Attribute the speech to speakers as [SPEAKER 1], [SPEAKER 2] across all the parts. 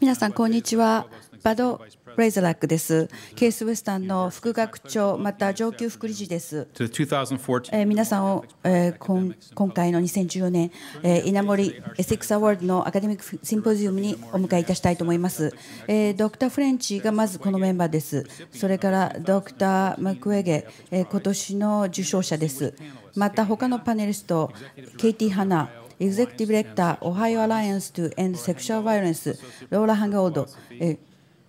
[SPEAKER 1] 皆さん、こんにちは。バド・レイザラックです。ケース・ウェスタンの副学長、また上級副理事です。皆さんを今回の2014年、稲森エセックス・アワードのアカデミックシンポジウムにお迎えいたしたいと思います。ドクター・フレンチがまずこのメンバーです。それからドクター・マクウェゲ、今年の受賞者です。また他のパネリスト、ケイティ・ハナ。エグゼクティブレクター、オハイオアライアンス・ a エンドセクシ e t バイオレンスローラ・ハンガオード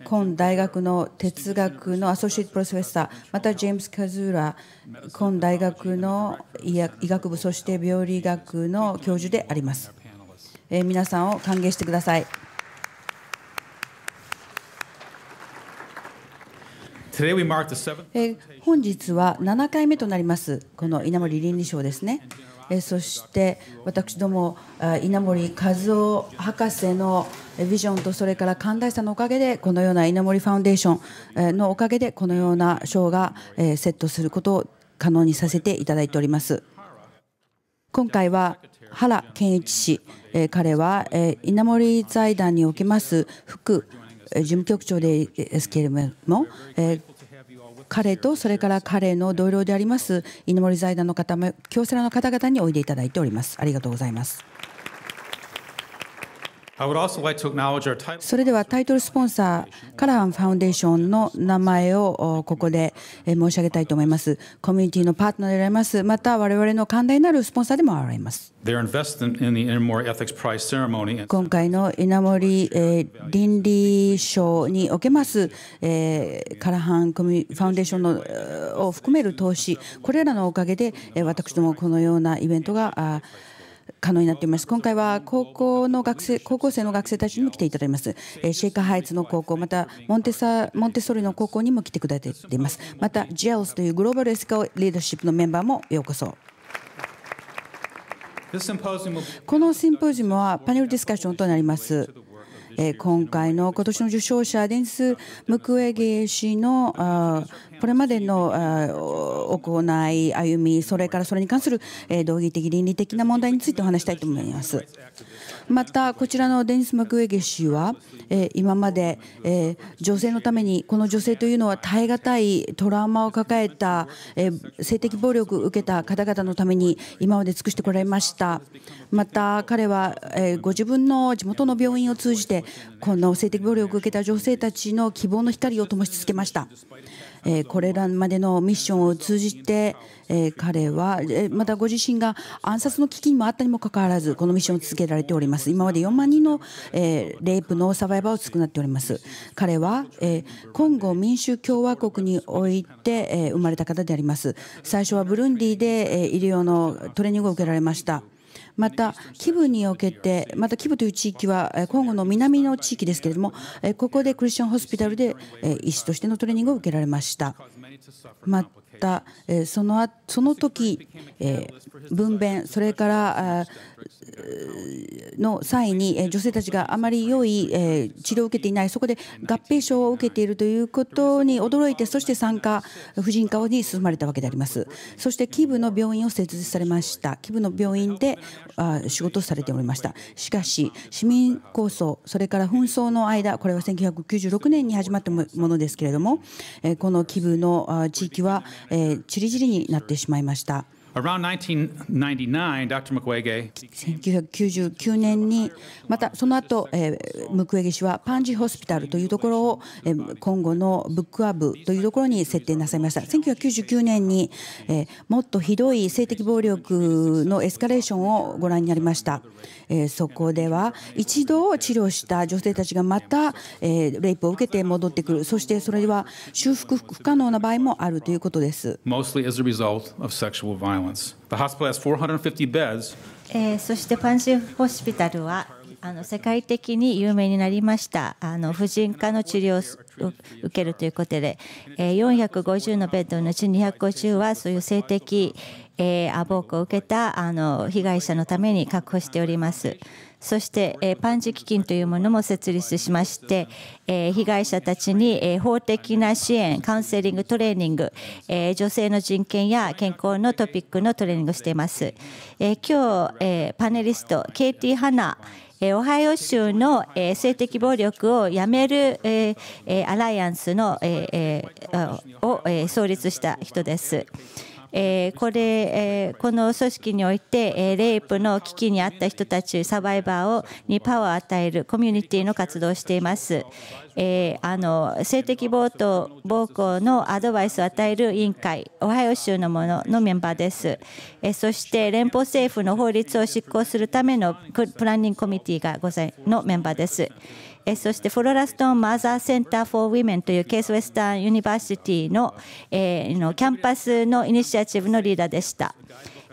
[SPEAKER 1] 今大学の哲学のアソシエイトプロフェッサー、またジェームス・カズーラ、今大学の医学部、そして病理学の教授であります。え皆さんを歓迎してください。本日は7回目となります、この稲森倫理賞ですね。えそして私ども稲森和夫博士のビジョンとそれから寛大さのおかげでこのような稲森ファウンデーションのおかげでこのような賞がセットすることを可能にさせていただいております。今回は原健一氏、彼は稲森財団におけます副事務局長ですけれども、彼とそれから彼の同僚であります稲森財団の方も京セラの方々においでいただいておりますありがとうございます。それではタイトルスポンサーカラハンファウンデーションの名前をここで申し上げたいと思います。コミュニティのパートナーであります。また我々の寛大なるスポンサーでもあります。今回の稲森倫理賞におけますカラハンファウンデーションのを含める投資これらのおかげで私どもこのようなイベントが可能になっています。今回は高校の学生高校生の学生たちにも来ていただきます。シェイカーハイツの高校、またモンテサモンテソリの高校にも来てくださっています。また、ジェルスというグローバルエスカリーダーシップのメンバーもようこそ。このシンポジウムはパネルディスカッションとなります。今回の今年の受賞者デニス・ムクウェゲ氏のこれまでの行い、歩み、それからそれに関する道義的、倫理的な問題についてお話したいと思います。また、こちらのデニス・マクウェゲ氏は、今まで女性のために、この女性というのは耐え難いトラウマを抱えた、性的暴力を受けた方々のために今まで尽くしてこられました。また、彼はご自分の地元の病院を通じて、この性的暴力を受けた女性たちの希望の光を灯し続けました。これらまでのミッションを通じて彼はまたご自身が暗殺の危機にもあったにもかかわらずこのミッションを続けられております今まで4万人のレイプのサバイバーを少なっております彼は今後民主共和国において生まれた方であります最初はブルンディで医療のトレーニングを受けられましたまた、キブにおけて、またキブという地域は、今後の南の地域ですけれども、ここでクリスチャンホスピタルで医師としてのトレーニングを受けられました。また、そのその時、分娩、それからの際に女性たちがあまり良い治療を受けていないそこで合併症を受けているということに驚いてそして産科婦人科に進まれたわけでありますそして基部の病院を設立されました基部の病院で仕事をされておりましたしかし市民構想それから紛争の間これは1996年に始まったものですけれどもこの基部の地域はちりぢりになってしまいました。
[SPEAKER 2] Around 1999,
[SPEAKER 1] 年に、またその後、えムクウェゲ氏はパンジホスピタルというところを、え今後のブックアブというところに設定なさいました。1999年に、えもっとひどい性的暴力のエスカレーションをご覧になりました。えそこでは、一度治療した女性たちがまた、えー、レイプを受けて戻ってくる、そしてそれは修復不可能な場合もあるということです。
[SPEAKER 3] Mostly as a result
[SPEAKER 4] of sexual violence. そ
[SPEAKER 1] してパンシーホス
[SPEAKER 2] ピタルはあの世界的に有名になりましたあの婦人科の治療を受けるということで、450のベッドのうち250はそういう性的、ー、暴行を受けたあの被害者のために確保しております。そして、パンジ基金というものも設立しまして、被害者たちに、法的な支援、カウンセリング、トレーニング、女性の人権や健康のトピックのトレーニングをしています。今日、パネリスト、ケイティ・ハナオハイオ州の性的暴力をやめるアライアンスのを創立した人です。えこれ、えこの組織において、えレイプの危機にあった人たち、サバイバーをにパワーを与えるコミュニティの活動をしています。えあの性的暴行暴行のアドバイスを与える委員会、オハイオ州のもののメンバーです。えそして連邦政府の法律を執行するためのプランニングコミュニティがございのメンバーです。そしてフロラストン・マザー・センター・フォー・ウィメンというケース・ウェスタン・ユニバーシティのキャンパスのイニシアチブのリーダーでした。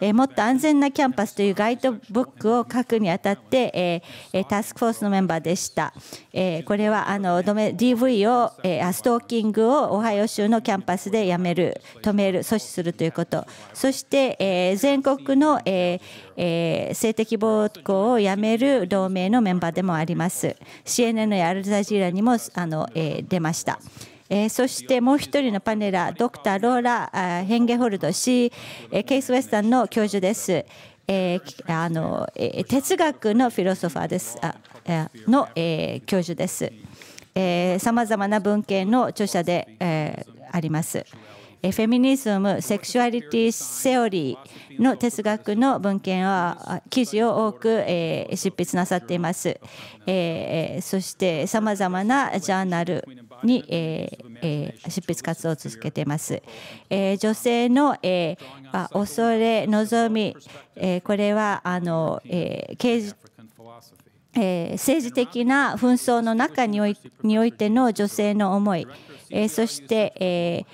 [SPEAKER 2] えもっと安全なキャンパスというガイドブックを書くにあたって、えタスクフォースのメンバーでした。えこれはあの DV を、えストーキングをオハイオ州のキャンパスでやめる、止める、阻止するということ、そして、え全国の、え性的暴行をやめる同盟のメンバーでもあります。CNN やアルジャジーラにもあの、え出ました。えー、そしてもう一人のパネラードクターローラヘンゲホルド氏、ー、ケイス・ウェスタンの教授です。えー、あの哲学のフィロソファーですあの、えー、教授です。さまざまな文献の著者で、えー、あります。フェミニズム・セクシュアリティ・セオリーの哲学の文献は記事を多く、えー、執筆なさっています、えー、そしてさまざまなジャーナルに、ええ執筆活動を続けています。え女性の、えー、恐れ、望み、えこれはあの、えーえ政治的な紛争の中においての女性の思い、そして、え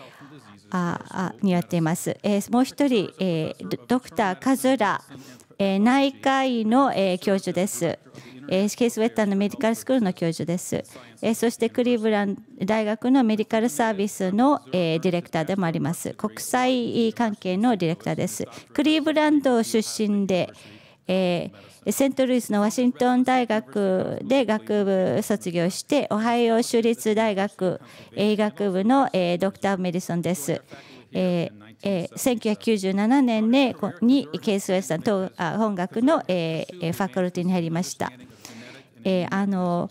[SPEAKER 2] あっています。もう一人、ドクター・カズラ、内科医の、教授です。ケースウェッターのメディカルスクールの教授です。そしてクリーブラン大学のメディカルサービスのディレクターでもあります。国際関係のディレクターです。クリーブランド出身でえー、セントルイスのワシントン大学で学部卒業してオハイオ州立大学医学部の、ドクター・メディソンです。1997年にケースウェスタン本学の、ファクルティに入りました。えー、あの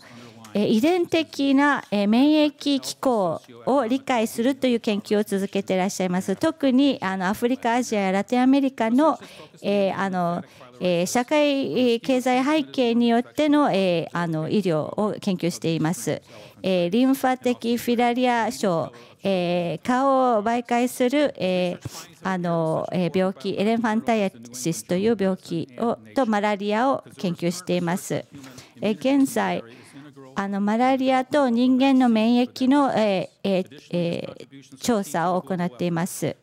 [SPEAKER 2] 遺伝的な免疫機構を理解するという研究を続けていらっしゃいます。特にあのアフリカ、アジアやラテンアメリカの,、えー、あのえ社会経済背景によっての,、えあの医療を研究しています。えー、リンファ的フィラリア症、えー、顔を媒介する、えー、あの、えー、病気エレファンタイアシスという病気をとマラリアを研究しています。え現在あのマラリアと人間の免疫の、えーえー、調査を行っています。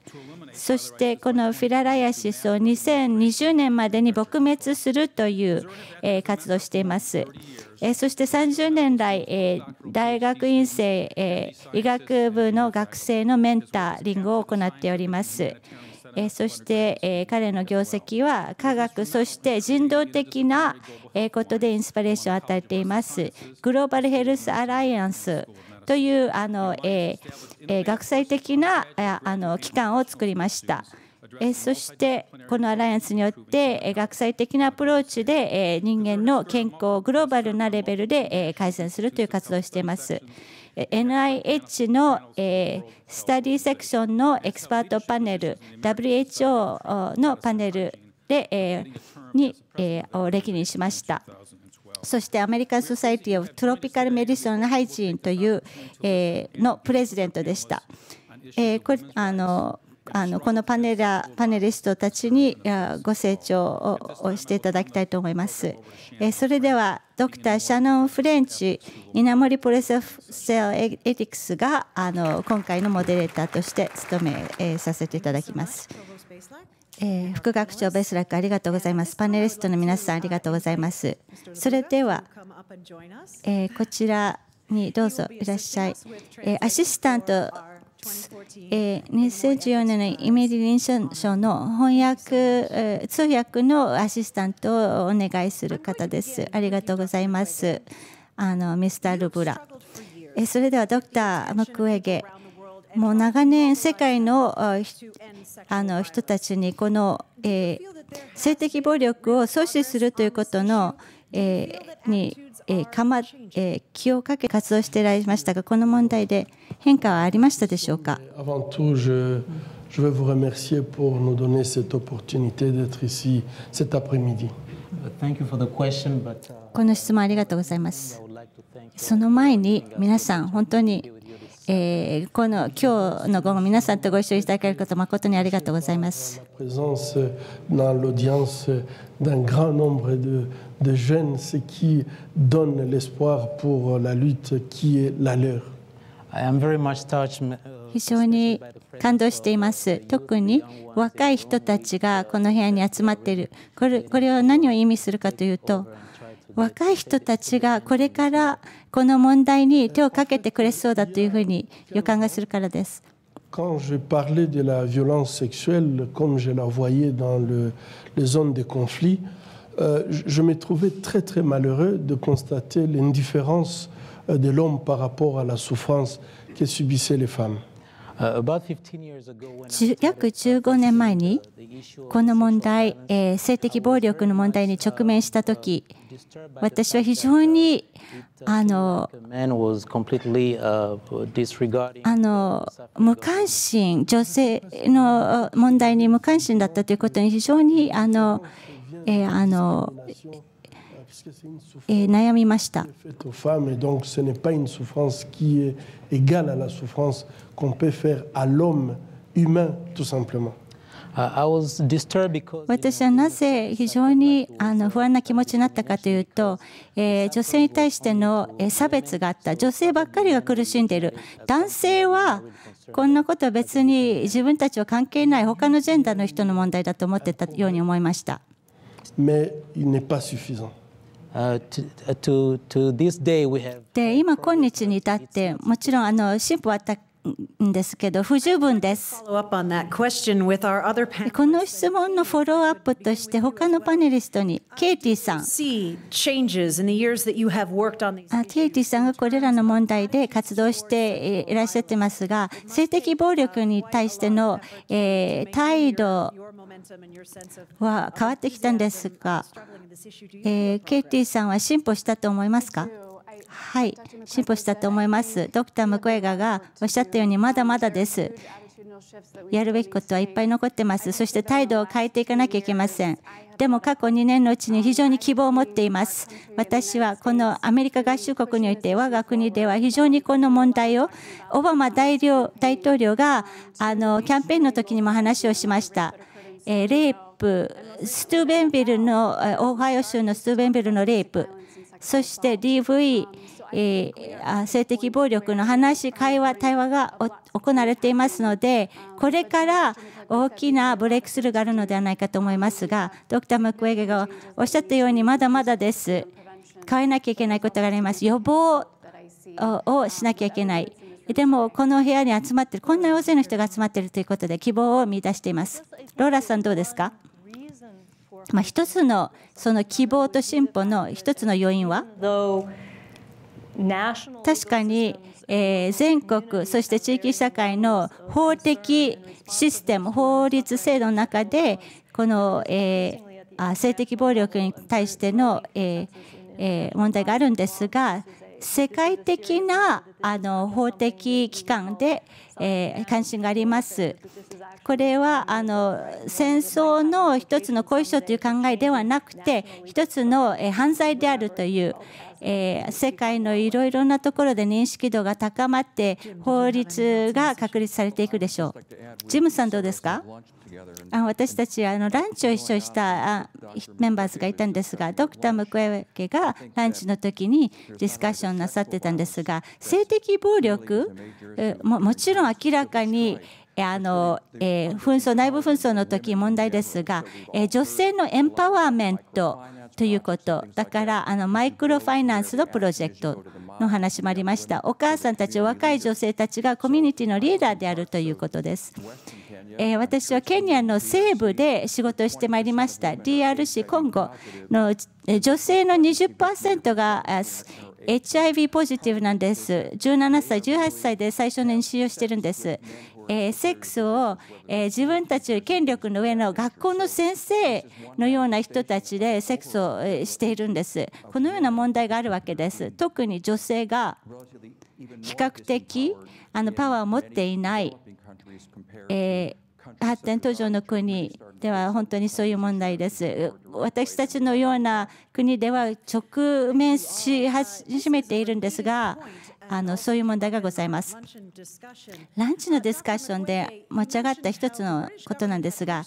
[SPEAKER 2] そしてこのフィララヤシスを2020年までに撲滅するという、えー、活動をしています。えそして30年来、え大学院生、え医学部の学生のメンタリングを行っております。そして彼の業績は科学そして人道的なことでインスピレーションを与えていますグローバルヘルスアライアンスというあの学際的なあの機関を作りましたそしてこのアライアンスによって学際的なアプローチで人間の健康をグローバルなレベルで改善するという活動をしています。NIH のスタディセクションのエキスパートパネル WHO のパネルでにを歴任しました。そしてアメリカン・ソサイティ・オブ・トロピカル・メディソン・ハイジーンというのプレジデントでした。これあのあのこのパネラパネリストたちにご成長をしていただきたいと思います。それではドクターシャノン・フレンチ稲森プレセフセルエティクスがあの今回のモデレーターとして務めさせていただきます。え副学長ベスラックありがとうございますパネリストの皆さんありがとうございますそれでは、えこちらにどうぞいらっしゃい、えアシスタントえー、2014年のイメージョ床書の翻訳、通訳のアシスタントをお願いする方です。ありがとうございます。あのミスター・ルブラ。えそれではドクター・ムクウェゲ。もう長年世界のあの人たちにこの、えー、性的暴力を阻止するということの、えー、にえーかまえー、気をかけ活動していられましたが、この問題で変化はありましたでしょうか。
[SPEAKER 3] Je v vous remercier pour nous donner cette opportunité d'être ici cet après-midi.
[SPEAKER 2] この質問ありがとうございます。その前に皆さん、本当に、えー、この今日の午後、皆さんとご一緒いただけること、誠にありがとうございます。
[SPEAKER 3] de jeunes, ce qui donne l'espoir pour la lutte qui est la leur.
[SPEAKER 2] 非常に感動しています。特に若い人たちがこの部屋に集まっている。これこれは何を意味するかというと、若い人たちがこれからこの問題に手をかけてくれそうだというふうに予感がするからです。
[SPEAKER 3] Quand je parlais de la violence sexuelle, comme je la voyais dans le, les zones de conflit, Euh, je me trouvais très très malheureux de constater l'indifférence euh, de l'homme par rapport à la souffrance que subissaient les femmes. Euh, Il uh,
[SPEAKER 2] y a 15 ans, quand j'ai rencontré le problème de la violence sexuelle, j'ai été très perturbé par le fait que les hommes
[SPEAKER 4] étaient complètement indécent à la souffrance.
[SPEAKER 2] que femmes étaient complètement indécentes えー、あのえー、悩みました。私はなぜ非常にあの不安な気持ちになったかというと、え女性に対しての差別があった女性ばっかりが苦しんでいる男性はこんなことは別に自分たちは関係ない他のジェンダーの人の問題だと思ってたように思いました。
[SPEAKER 3] mais il n'est pas suffisant.
[SPEAKER 4] で
[SPEAKER 2] 今今日に至ってもちろんあの進歩はたんですけど不十分です。この質問のフォローアップとして他のパネリストにケイティさん。ケイティさんがこれらの問題で活動していらっしゃってますが性的暴力に対しての、えー、態度は変わってきたんですが、えー、ケイティさんは進歩したと思いますかはい進歩したと思いますドクター・ムクエガがおっしゃったようにまだまだですやるべきことはいっぱい残ってますそして態度を変えていかなきゃいけませんでも過去2年のうちに非常に希望を持っています私はこのアメリカ合衆国において我が国では非常にこの問題をオバマ大統領があのキャンペーンの時にも話をしましたレイプストゥーベンビルのオハイオ州のストゥーベンビルのレイプそして DV、え性的暴力の話、会話、対話が行われていますので、これから大きなブレイクスルーがあるのではないかと思いますが、ドクター・ムクウェゲがおっしゃったように、まだまだです。変えなきゃいけないことがあります。予防をしなきゃいけない。でも、この部屋に集まっている、こんな大勢の人が集まっているということで、希望を見出しています。ローラさん、どうですかまあ、一つのその希望と進歩の一つの要因は確かに、え全国そして地域社会の法的システム法律制度の中でこの、え性的暴力に対しての、え問題があるんですが世界的なあの法的機関で、え関心があります。これはあの戦争の一つの後遺症という考えではなくて一つの犯罪であるというえー、世界のいろいろなところで認識度が高まって法律が確立されていくでしょう。ジムさんどうですかあ私たちあのランチを一緒にしたメンバーズがいたんですがドクター・ムクエケがランチの時にディスカッションなさってたんですが性的暴力ももちろん明らかにあの、えー、紛争内部紛争の時問題ですが、えー、女性のエンパワーメントということだからあのマイクロファイナンスのプロジェクトの話もありましたお母さんたち若い女性たちがコミュニティのリーダーであるということです、えー、私はケニアの西部で仕事をしてまいりました DRC 今後の女性の20%が HIV ポジティブなんです17歳18歳で最初の妊娠をしてるんですえー、セックスを、えー、自分たちよ権力の上の学校の先生のような人たちでセックスを、しているんです。このような問題があるわけです。特に女性が比較的あのパワーを持っていない、え発展途上の国では本当にそういう問題です。私たちのような国では直面し始めているんですが、あのそういう問題がございます。ランチのディスカッションで持ち上がった一つのことなんですが、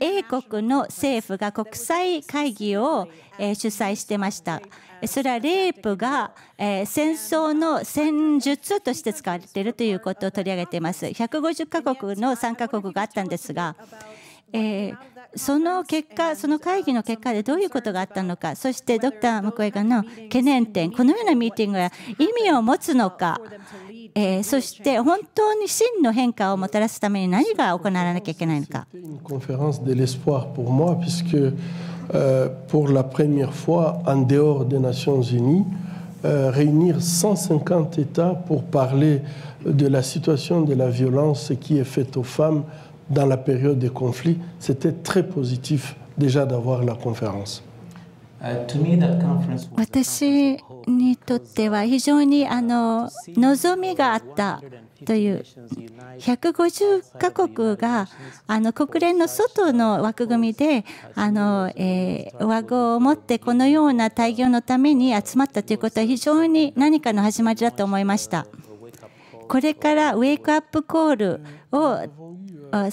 [SPEAKER 2] 英国の政府が国際会議を主催してました。それはレイプが戦争の戦術として使われているということを取り上げています。150カ国の参加国があったんですが、えーその結果、その会議の結果でどういうことがあったのか、そしてドクター・ムクエガの懸念点、このようなミーティングは意味を持つのか、えー、そして本当に真の変化をもたらすために何が行わなきゃいけないのか。
[SPEAKER 3] réunir 150 États pour parler de la situation de la violence qui est faite aux femmes. dans la période des conflits, c'était très positif déjà d'avoir la conférence.
[SPEAKER 2] 私にとっては非常にあの望みがあったという150カ国があの国連の外の枠組みであの、え和合を持ってこのような大業のために集まったということは非常に何かの始まりだと思いました。これからウェイクアップコールを Euh,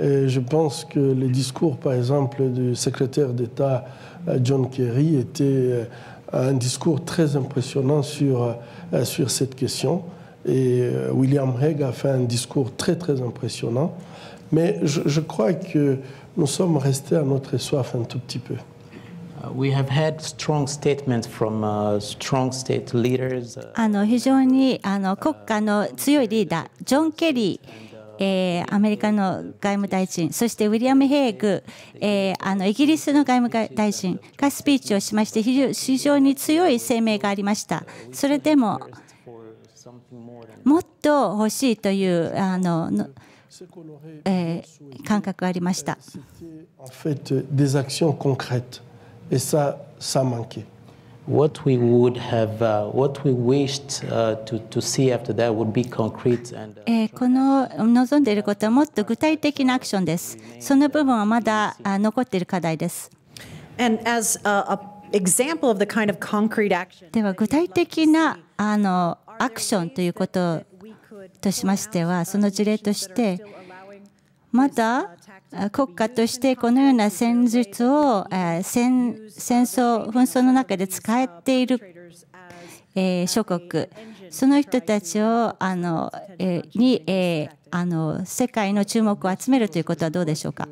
[SPEAKER 3] euh, je pense que le discours, par exemple, du secrétaire d'État euh, John Kerry était un discours très impressionnant sur, sur cette question. Et William Hague a fait un discours très, très impressionnant. Mais je crois que nous sommes restés à notre soif un tout petit peu.
[SPEAKER 4] We have statements state leaders. had strong strong from
[SPEAKER 2] あの非常にあの国家の強いリーダー、ジョン・ケリー、えー、アメリカの外務大臣、そしてウィリアム・ヘイグ、えー、あのイギリスの外務大臣がスピーチをしまして、非常に強い声明がありました。それでも、もっと欲しいというあの、えー、感覚がありました。
[SPEAKER 3] Et ça, ça manquait.
[SPEAKER 4] What we would have, uh, what we wished uh, to, to see after that would be concrete and.
[SPEAKER 2] えこの望んでいることはもっと具体的なアクションです。その部分はまだ残っている課題です。And as a example of the kind of concrete action. では具体的なあのアクションということとしましては、その事例としてまだ国家としてこのような戦術を戦争、紛争の中で使っている諸国、その人たちをあのにあの世界の注目を集めるということはどうでしょうか。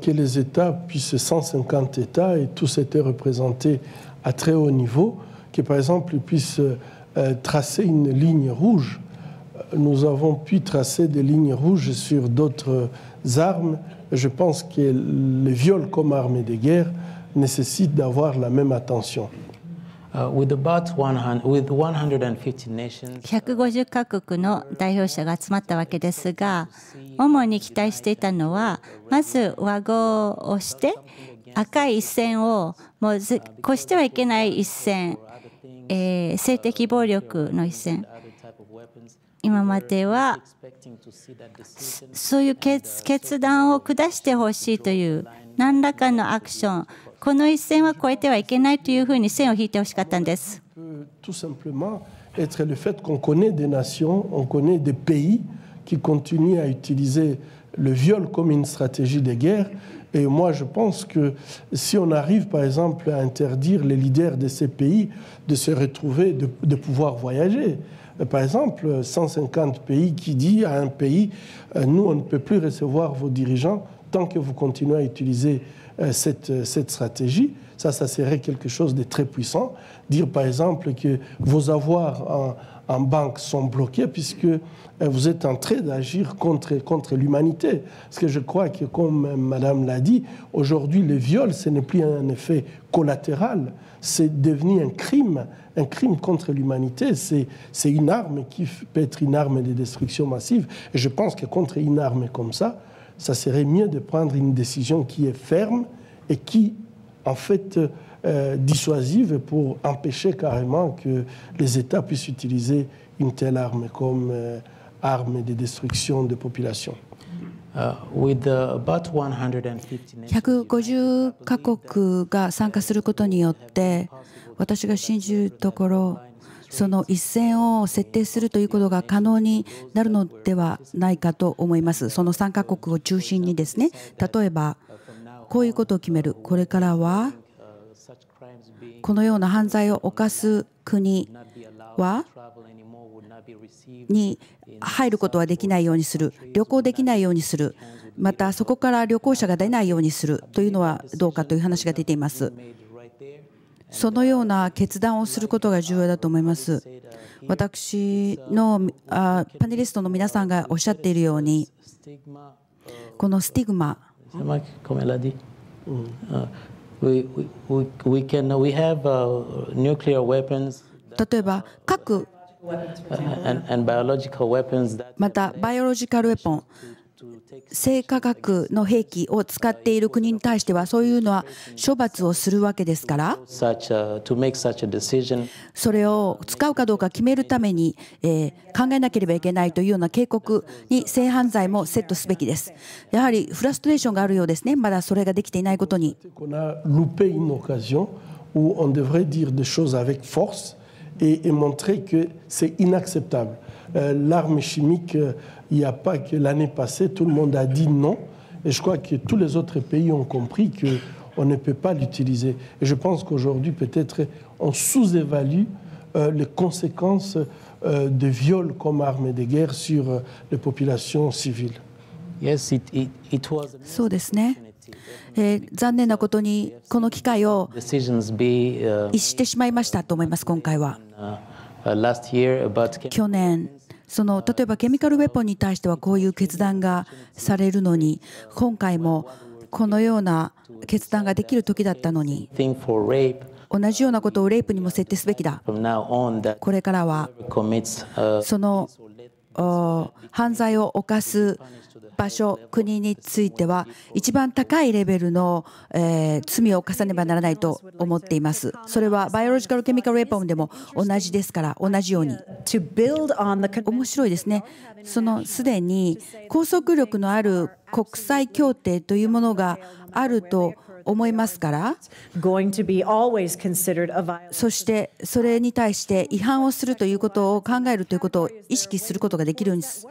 [SPEAKER 3] que les États, puisque 150 États, et tous étaient représentés à très haut niveau, que par exemple ils puissent tracer une ligne rouge nous avons pu tracer des lignes rouges sur d'autres armes. Je pense que le viol comme arme de guerre nécessite d'avoir la même attention.
[SPEAKER 4] 150
[SPEAKER 2] カ国の代表者が集まったわけですが主に期待していたのはまず和合をして赤い一線をもう越してはいけない一線、えー、性的暴力の一線 tout
[SPEAKER 3] simplement être le fait qu'on connaît des nations, on connaît des pays qui continuent à utiliser le viol comme une stratégie de guerre. Et moi, je pense que si on arrive, par exemple, à interdire les leaders de ces pays de se retrouver, de, de pouvoir voyager, par exemple, 150 pays qui disent à un pays, euh, nous, on ne peut plus recevoir vos dirigeants tant que vous continuez à utiliser euh, euh, cette, stratégie. Ça, ça serait quelque chose de très puissant. Dire par exemple que vos avoirs en, banque sont bloqués puisque euh, vous êtes en train d'agir contre, contre l'humanité. Parce que je crois que, comme Madame l'a dit, aujourd'hui, le viol, ce n'est plus un effet collatéral, c'est devenu un crime, un crime contre l'humanité. C'est une arme qui peut être une arme de destruction massive. Et je pense que contre une arme comme ça, ça serait mieux de prendre une décision qui est ferme et qui, en fait, dissuasive pour empêcher carrément que les États puissent utiliser une telle arme comme arme de destruction de population. populations
[SPEAKER 1] カ国が参加することによって私が信じるところその一線を設定するということが可能になるのではないかと思います。その3カ国を中心にですね例えばこういうことを決めるこれからはこのような犯罪を犯す国はに入ることはできないようにする旅行できないようにするまたそこから旅行者が出ないようにするというのはどうかという話が出ています。そのような決断をすることが重要だと思います。私のあパネリストの皆さんがおっしゃっているように、このスティグマ。例えば核またバイオロジカルウェポン性化学の兵器を使っている国に対してはそういうのは処罰をするわけですからそれを使うかどうか決めるために、え考えなければいけないというような警告に性犯罪もセットすべきですやはりフラストレーションがあるようですねまだそれができていないことに。
[SPEAKER 3] et montrer que c'est inacceptable. L'arme chimique Il n'y a pas que l'année passée, tout le monde a dit non. Et je crois que tous les autres pays ont compris qu'on ne peut pas l'utiliser. Et je pense qu'aujourd'hui, peut-être, on sous-évalue euh, les conséquences des euh, de viols comme armes de guerre sur euh, les populations civiles. Yes, it, it, it was...
[SPEAKER 1] その例えばケミカルウェポンに対してはこういう決断がされるのに今回もこのような決断ができる時だったのに同じようなことをレイプにも設定すべきだこれからはその犯罪を犯す場所、国については一番高いレベルの、えー、罪を犯さねばならないと思っています。それはバイオロジカル・ケミカル・レポンでも同じですから同じように。面白いですね。そのすでに拘束力のある国際協定というものがあると思いますからそしてそれに対して違反をするということを考えるということを意識することができるようにす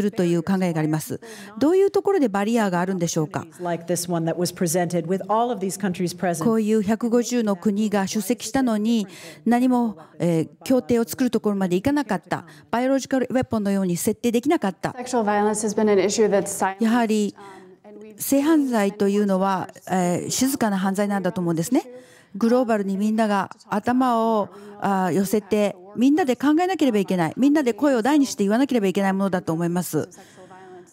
[SPEAKER 1] るという考えがありますどういうところでバリアがあるんでしょうかこういう150の国が出席したのに何も、えー、協定を作るところまでいかなかったバイオロジカルウェポンのように設定できなかったやはり性犯罪というのは、えー、静かな犯罪なんだと思うんですね。グローバルにみんなが頭をあ寄せて、みんなで考えなければいけない、みんなで声を大にして言わなければいけないものだと思います。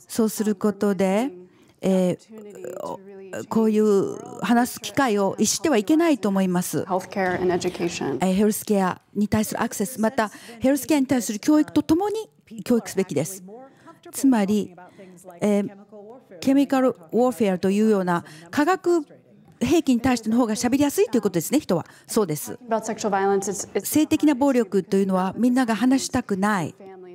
[SPEAKER 1] そうすることで、えー、こういう話す機会を逸してはいけないと思います。ヘルスケアに対するアクセス、またヘルスケアに対する教育とともに教育すべきです。つまり、えー、ケミカル・ウォーフェアというような化学兵器に対しての方が喋りやすいということですね、人は。そうです。性的な暴力というのはみんなが話したくない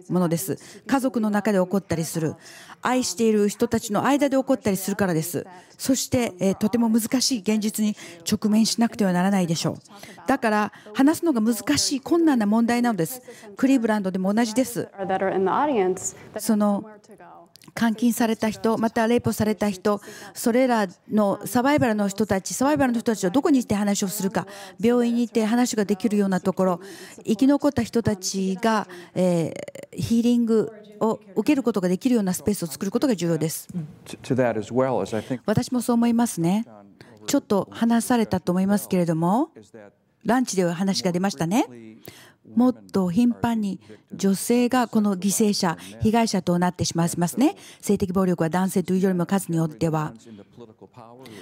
[SPEAKER 1] ものです。家族の中で起こったりする。愛している人たちの間で起こったりするからです。そして、えとても難しい現実に直面しなくてはならないでしょう。だから話すのが難しい困難な問題なのです。クリーブランドでも同じです。その監禁された人、またレイプされた人、それらのサバイバルの人たち、サバイバルの人たちはどこに行って話をするか、病院に行って話ができるようなところ、生き残った人たちが、えー、ヒーリングを受けることができるようなスペースを作ることが重要です。私もそう思いますね。ちょっと話されたと思いますけれども。ランチでは話が出ましたね。もっと頻繁に女性がこの犠牲者、被害者となってしまいますね。性的暴力は男性というよりも数によっては。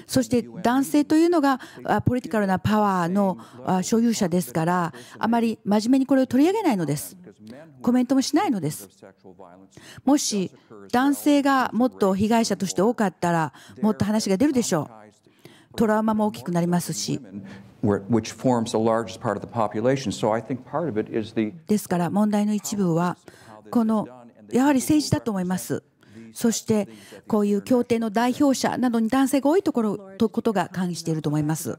[SPEAKER 1] そして男性というのがポリティカルなパワーの所有者ですから、あまり真面目にこれを取り上げないのです。コメントもしないのです。もし男性がもっと被害者として多かったら、もっと話が出るでしょう。トラウマも大きくなりますし。ですから問題の一部はこのやはり政治だと思います。そしてこういう協定の代表者などに男性が多いところとことが関与していると思います。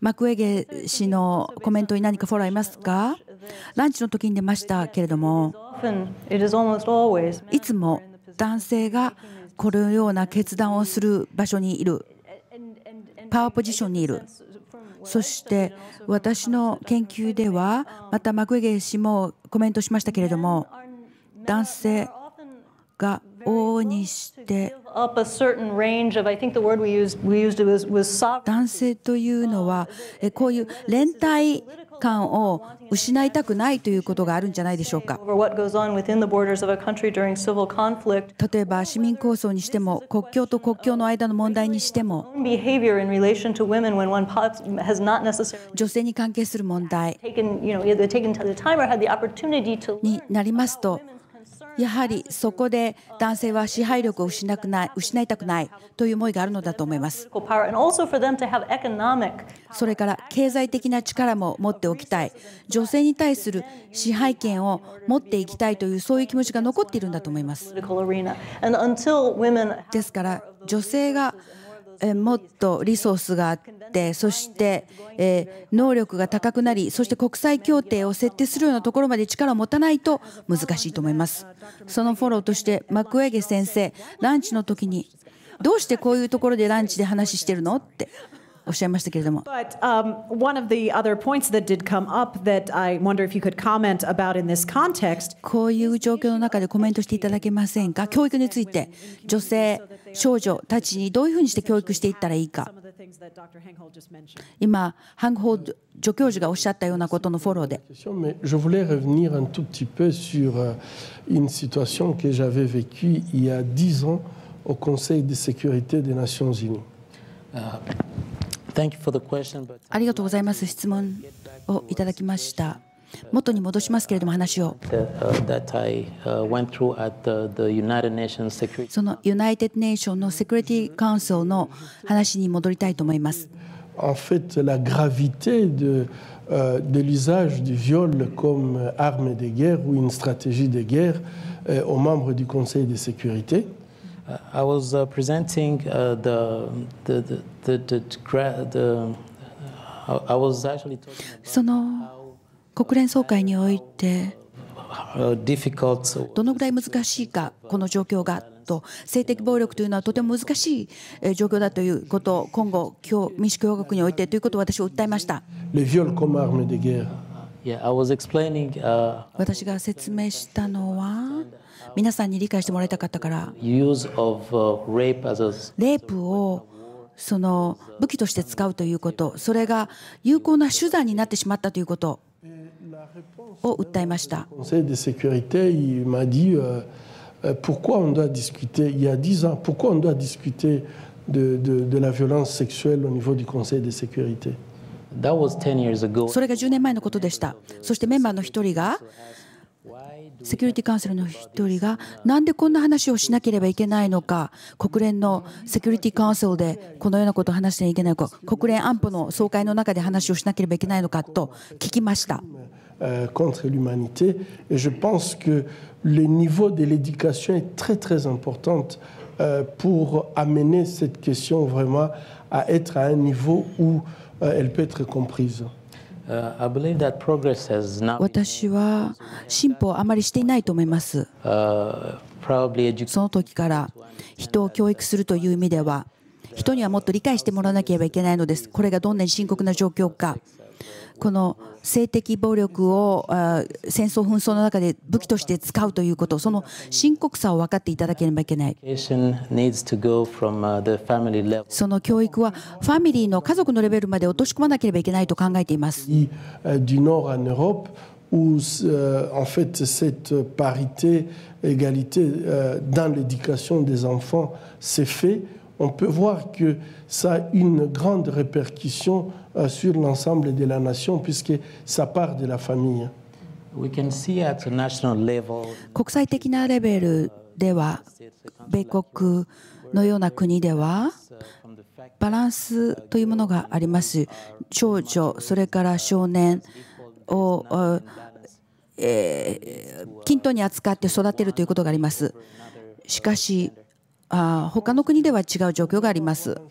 [SPEAKER 1] マクウェゲ氏のコメントに何かフォローありますかランチの時に出ましたけれどもいつも男性がこのような決断をする場所にいるパワーポジションにいるそして私の研究ではまたマクエゲ氏もコメントしましたけれども男性が往々にして男性というのはこういう連帯感を失いたくないということがあるんじゃないでしょうか。例えば市民抗争にしても国境と国境の間の問題にしても女
[SPEAKER 5] 性に関係する問題
[SPEAKER 1] になりますとやはりそこで男性は支配力を失くない失いたくないという思いがあるのだと思います。それから経済的な力も持っておきたい、女性に対する支配権を持っていきたいというそういう気持ちが残っているんだと思います。ですから女性がもっとリソースがあってそして能力が高くなりそして国際協定を設定するようなところまで力を持たないと難しいと思いますそのフォローとしてマクウェゲ先生ランチの時にどうしてこういうところでランチで話してるのっておっしゃいましたけれども。
[SPEAKER 5] But um, one of the other points that did come up that I wonder if you could
[SPEAKER 1] comment about in this context こういう状況の中でコメントしていただけませんか教育について女性、少女たちにどういうふうにして教育していったらいいか。今、ハングホール助教授がおっしゃったようなことのフォローで。Je
[SPEAKER 3] voulais revenir un tout petit peu sur une situation que j'avais vécue il y a 10 ans au Conseil de sécurité des Nations Unies.
[SPEAKER 1] ありがとうございます。質問をいただきました。元に戻しますけれども話をそのユナイテッド・ネーションのセキュリティ・カウンセルの話に戻りたいと思います。
[SPEAKER 3] En fait, la gravité de, euh, de l'usage du viol comme arme de guerre ou une stratégie de guerre euh, aux membres du Conseil de sécurité,
[SPEAKER 4] I was uh, presenting uh, the, the, the, the, the, the, I was actually talking
[SPEAKER 1] about その国連総会においてどのぐらい難しいか、この状況がと、性的暴力というのはとても難しい状況だということを、今後、今日民主共和国においてということを私は訴えました。私が説明したのは、皆さんに理解してもらいたかったから、レイプをその武器として使うということ、それが有効な手段になってしまったということを訴えました。それが10年前のことでした。そしてメンバーの一人がセキュリティーカンセルの一人が、なんでこんな話をしなければいけないのか、国連のセキュリティーカンセルでこのようなことを話してはいけないのか、国連安保の総会の中で話をしなければいけないのかと聞きました。
[SPEAKER 3] Pour amener cette question vraiment à être à un niveau
[SPEAKER 1] où elle peut être comprise. 私は進歩をあまりしていないと思います。
[SPEAKER 4] その
[SPEAKER 1] 時から人を教育するという意味では人にはもっと理解してもらわなければいけないのです。これがどんなに深刻な状況か。この性的暴力を戦争、紛争の中で武器として使うということ、その深刻さを分かっていただければいけない。その教育はファミリーの家族のレベルまで落とし込まなければいけないと考えています。où
[SPEAKER 3] euh, en f a i on peut voir que ça a une grande répercussion sur l'ensemble de la nation puisque ça part de la famille.
[SPEAKER 4] 国
[SPEAKER 1] 際的なレベルでは、米国のような国では、バランスというものがあります。少女、それから少年を、えー、均等に扱って育てるということがあります。しかし、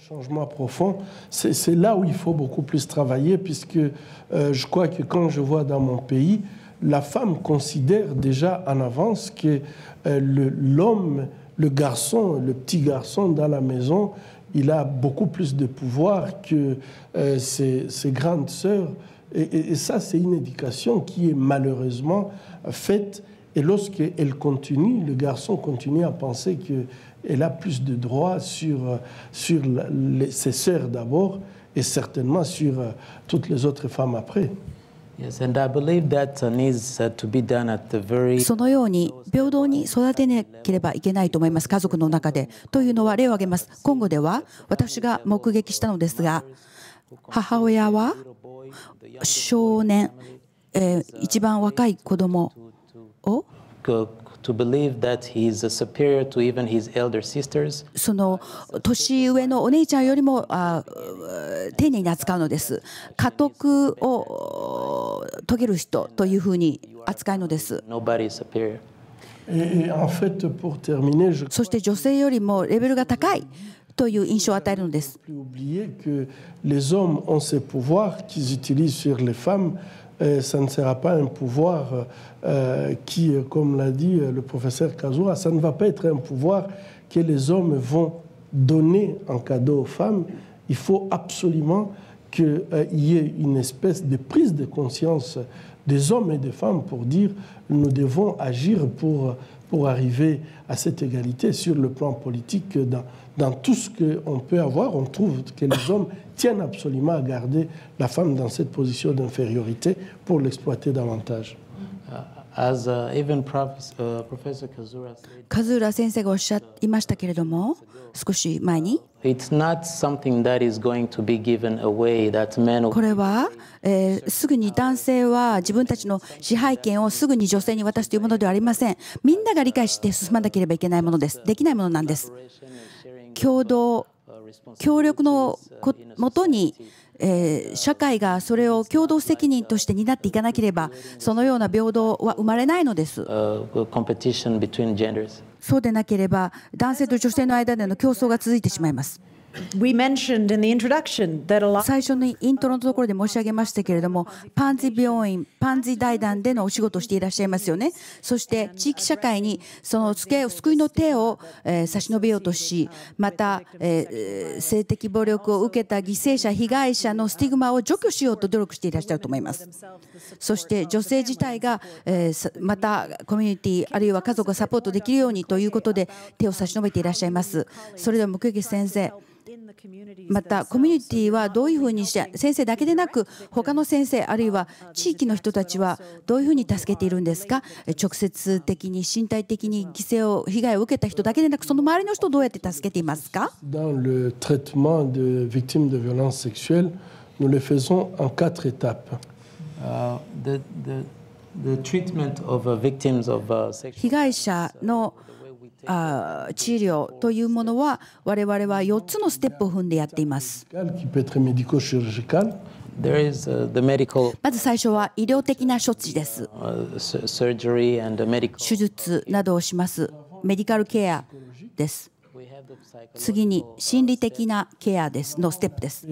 [SPEAKER 3] changement profond, c'est là où il faut beaucoup plus travailler, puisque euh, je crois que quand je vois dans mon pays, la femme considère déjà en avance que euh, l'homme, le, garçon, le petit garçon dans la maison, il a beaucoup plus de pouvoir que euh, ses, grandes sœurs. Et, et ça, c'est une éducation qui est malheureusement faite. Et lorsqu'elle continue, le garçon continue à penser que elle a plus de droits sur, sur les, ses sœurs d'abord et
[SPEAKER 1] certainement sur
[SPEAKER 3] toutes les autres femmes après.
[SPEAKER 4] その
[SPEAKER 1] ように平等に育てなければいけないと思います、家族の中で。というのは例を挙げます。今後では私が目撃したのですが、母親は少年、えー、一番若い子供を。その年上のお姉ちゃんよりもあ丁寧に扱うのです。家督を遂げる人というふうに扱いのです。そして女性よりもレベルが高いという印象を与えるのです。
[SPEAKER 3] ça ne sera pas un pouvoir euh, euh, qui, euh, comme l'a dit le professeur Kazoura, ça ne va pas être un pouvoir que les hommes vont donner en cadeau aux femmes. Il faut absolument qu'il y ait une espèce de prise de conscience des hommes et des femmes pour dire nous devons agir pour, pour arriver à cette égalité sur le plan politique dans tout ce qu'on peut avoir, on trouve que les hommes tiennent absolument à garder la femme dans cette position d'infériorité pour l'exploiter davantage.
[SPEAKER 4] As, uh, even professor, uh, professor Kazura said,
[SPEAKER 1] カズーラ先生がおっしゃいましたけれども少し前にこれは、えー、すぐに男性は自分たちの支配権をすぐに女性に渡すというものではありませんみんなが理解して進まなければいけないものですできないものなんです共同協力のもとに、えー、社会がそれを共同責任として担っていかなければそのような平等は生まれないのです。そうでなければ男性と女性の間での競争が続いてしまいます。最初のイントロのところで申し上げましたけれども、パンジ病院、パンジ財団でのお仕事をしていらっしゃいますよね。そして地域社会にその救いの手を差し伸べようとし、また性的暴力を受けた犠牲者、被害者のスティグマを除去しようと努力していらっしゃると思います。そして女性自体がまたコミュニティあるいは家族がサポートできるようにということで手を差し伸べていらっしゃいます。それでは目撃先生またコミュニティはどういうふうにして先生だけでなく他の先生あるいは地域の人たちはどういうふうに助けているんですか直接的に身体的に犠牲を被害を受けた人だけでなくその周りの人をどうやって助けていますか
[SPEAKER 3] n o u les faisons en quatre étapes. the, t r e a t
[SPEAKER 4] m e n t of victims of sexual... 被
[SPEAKER 1] 害者のあ治療というものは我々は4つのステップを踏んでやっています。まず最初は医療的な処置です。手術などをします。メディカルケアです。次に心理的なケアですのステップです。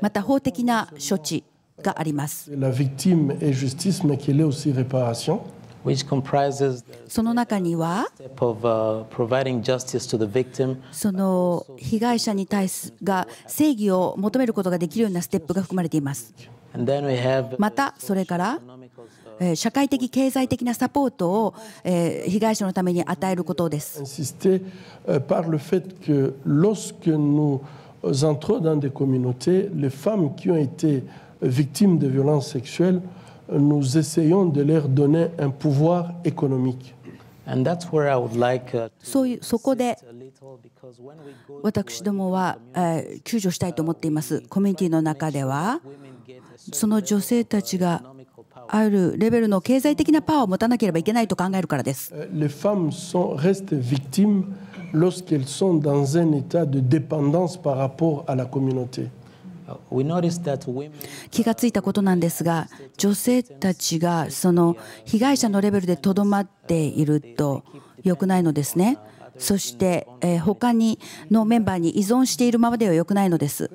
[SPEAKER 1] また法的な処置があります。その中にはその被害者に対すが正義を求めることができるようなステップが含まれています。またそれから社会的経済的なサポートを被害者のために与えることです。
[SPEAKER 3] entrons d a nous essayons de leur donner u
[SPEAKER 1] そういうそこで私どもは救助したいと思っています、コミュニティの中では、その女性たちがあるレベルの経済的なパワーを持たなければいけないと考えるからです。気がついたことなんですが女性たちがその被害者のレベルでとどまっていると良くないのですね。そして、え他にのメンバーに依存しているままでは良くないのです。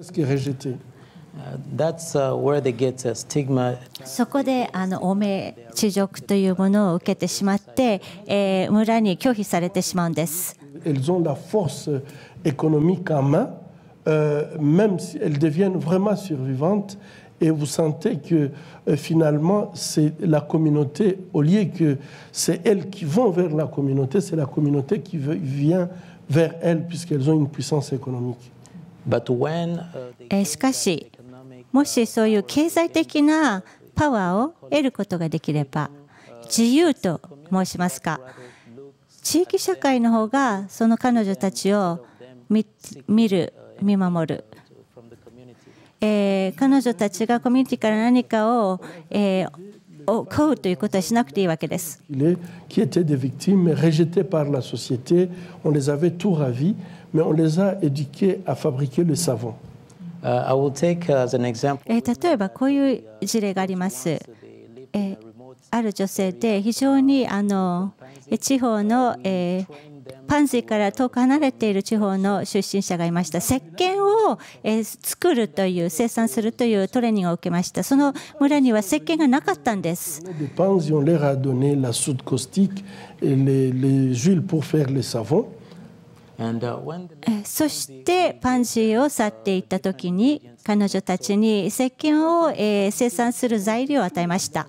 [SPEAKER 2] そこであの汚名恥辱というものを受けてしまって、えー、村に拒否されてしまうんです。
[SPEAKER 3] Euh, même si elles deviennent vraiment survivantes, et vous sentez que euh, finalement, c'est la communauté, au lieu que c'est elles qui vont vers la communauté, c'est la communauté qui vient vers elles, puisqu'elles ont une puissance économique.
[SPEAKER 2] しかし、もしそういう経済的なパワーを得ることができれば、自由と申しますか、地域社会の方がその彼女たちを見る見守る。えー、彼女たちがコミュニティから何かを、えー買うということはしなくていいわけです。
[SPEAKER 3] 例えばこう
[SPEAKER 2] いう事例があります。ある女性で非常にあの地方のパンジーから遠く離れている地方の出身者がいました石鹸を、え作るという生産するというトレーニングを受けましたその村には石鹸がなかったんです。そしてパンジーを去っていった時に彼女たちに石鹸を、え生産する材料を与えました。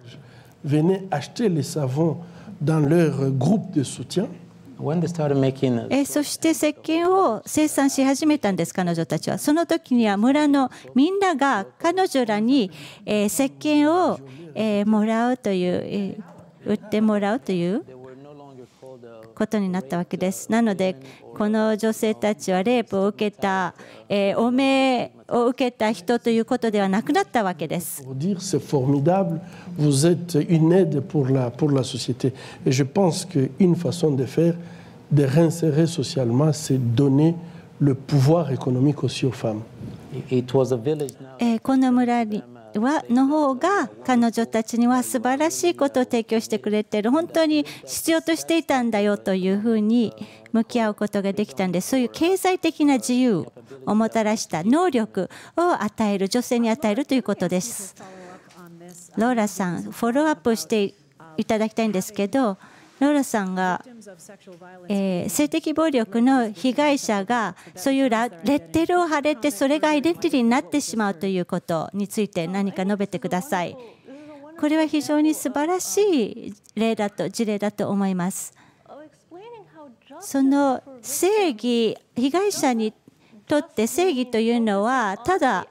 [SPEAKER 2] えそして石鹸を生産し始めたんです彼女たちはその時には村のみんなが彼女らに、え石鹸を、えもらうという、え売ってもらうということになったわけです。なので、この女性たちはレイプを受けた、えー、汚名を受けた人ということではなくなったわけです。
[SPEAKER 3] de réinsérer socialement, c'est donner le pouvoir économique aussi aux femmes.
[SPEAKER 2] この村にはの方が彼女たちには素晴らしいことを提供してくれてる本当に必要としていたんだよというふうに向き合うことができたんでそういう経済的な自由をもたらした能力を与える女性に与えるということです。ローラさんフォローアップしていただきたいんですけどローラさんが、えー、性的暴力の被害者がそういうレッテルを貼れてそれがアイデンティティになってしまうということについて何か述べてください。これは非常に素晴らしい例だと事例だと思います。その正義被害者にとって正義というのはただ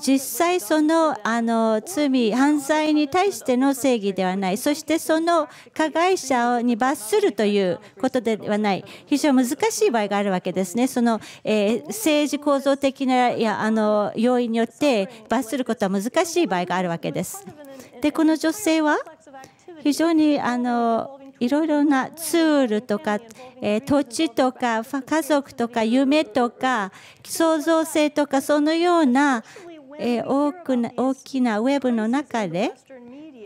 [SPEAKER 2] 実際そのあの罪犯罪に対しての正義ではないそしてその加害者に罰するということではない非常に難しい場合があるわけですねその、えー、政治構造的ないやあの要因によって罰することは難しい場合があるわけです。でこの女性は非常にあのいろいろなツールとか、え土地とか家族とか夢とか創造性とかそのような大きなウェブの中で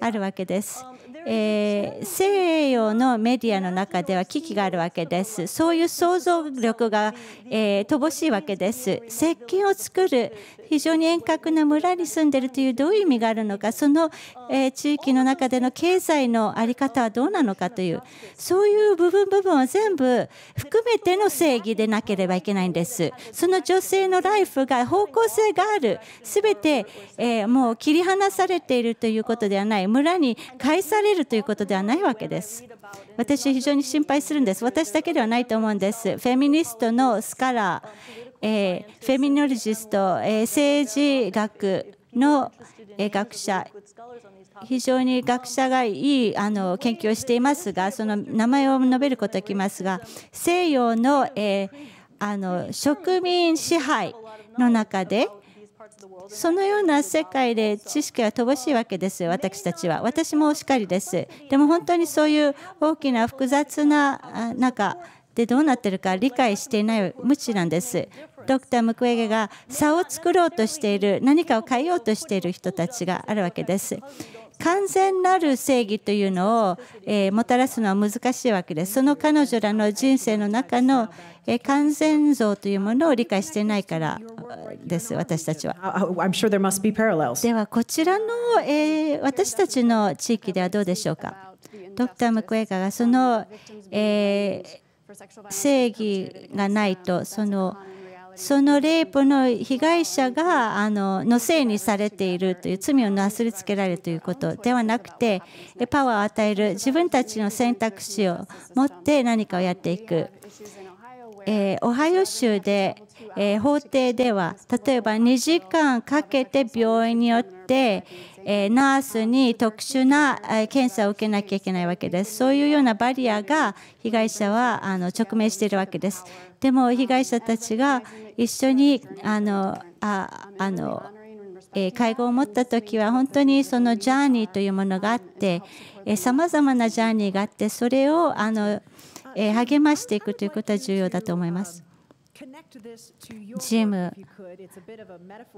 [SPEAKER 2] あるわけです。えー、西洋のメディアの中では危機があるわけです。そういう想像力が、えー、乏しいわけです。石鹸を作る非常に遠隔な村に住んでいるというどういう意味があるのか、その、えー、地域の中での経済の在り方はどうなのかという、そういう部分部分を全部含めての正義でなければいけないんです。その女性のライフが方向性がある、すべて、えもう切り離されているということではない、村に返されるるということではないわけです。私、非常に心配するんです。私だけではないと思うんです。フェミニストのスカラー、えー、フェミノロジスト、えー、政治学の学者、非常に学者がいいあの研究をしていますが、その名前を述べることがきますが、西洋の,、えー、あの植民支配の中で、そのような世界で知識は乏しいわけです、私たちは。私もしかりです。でも本当にそういう大きな複雑な中でどうなってるか理解していない無知なんです。ドクター・ムクエゲが差を作ろうとしている何かを変えようとしている人たちがあるわけです。完全なる正義というのを、えもたらすのは難しいわけです。その彼女らの人生の中の、え完全像というものを理解してないからです、私たちは。では、こちらの、え私たちの地域ではどうでしょうか。ドクター・ムクエガがその、え正義がないと、その、そのレイプの被害者があののせいにされているという罪をなすりつけられるということではなくてパワーを与える自分たちの選択肢を持って何かをやっていく。えー、オハイオ州でえ法廷では例えば2時間かけて病院によって、えナースに特殊な検査を受けなきゃいけないわけですそういうようなバリアが被害者はあの直面しているわけですでも被害者たちが一緒にあのああの会合を持った時は本当にそのジャーニーというものがあってさまざまなジャーニーがあってそれをあの励ましていくということは重要だと思います。ジム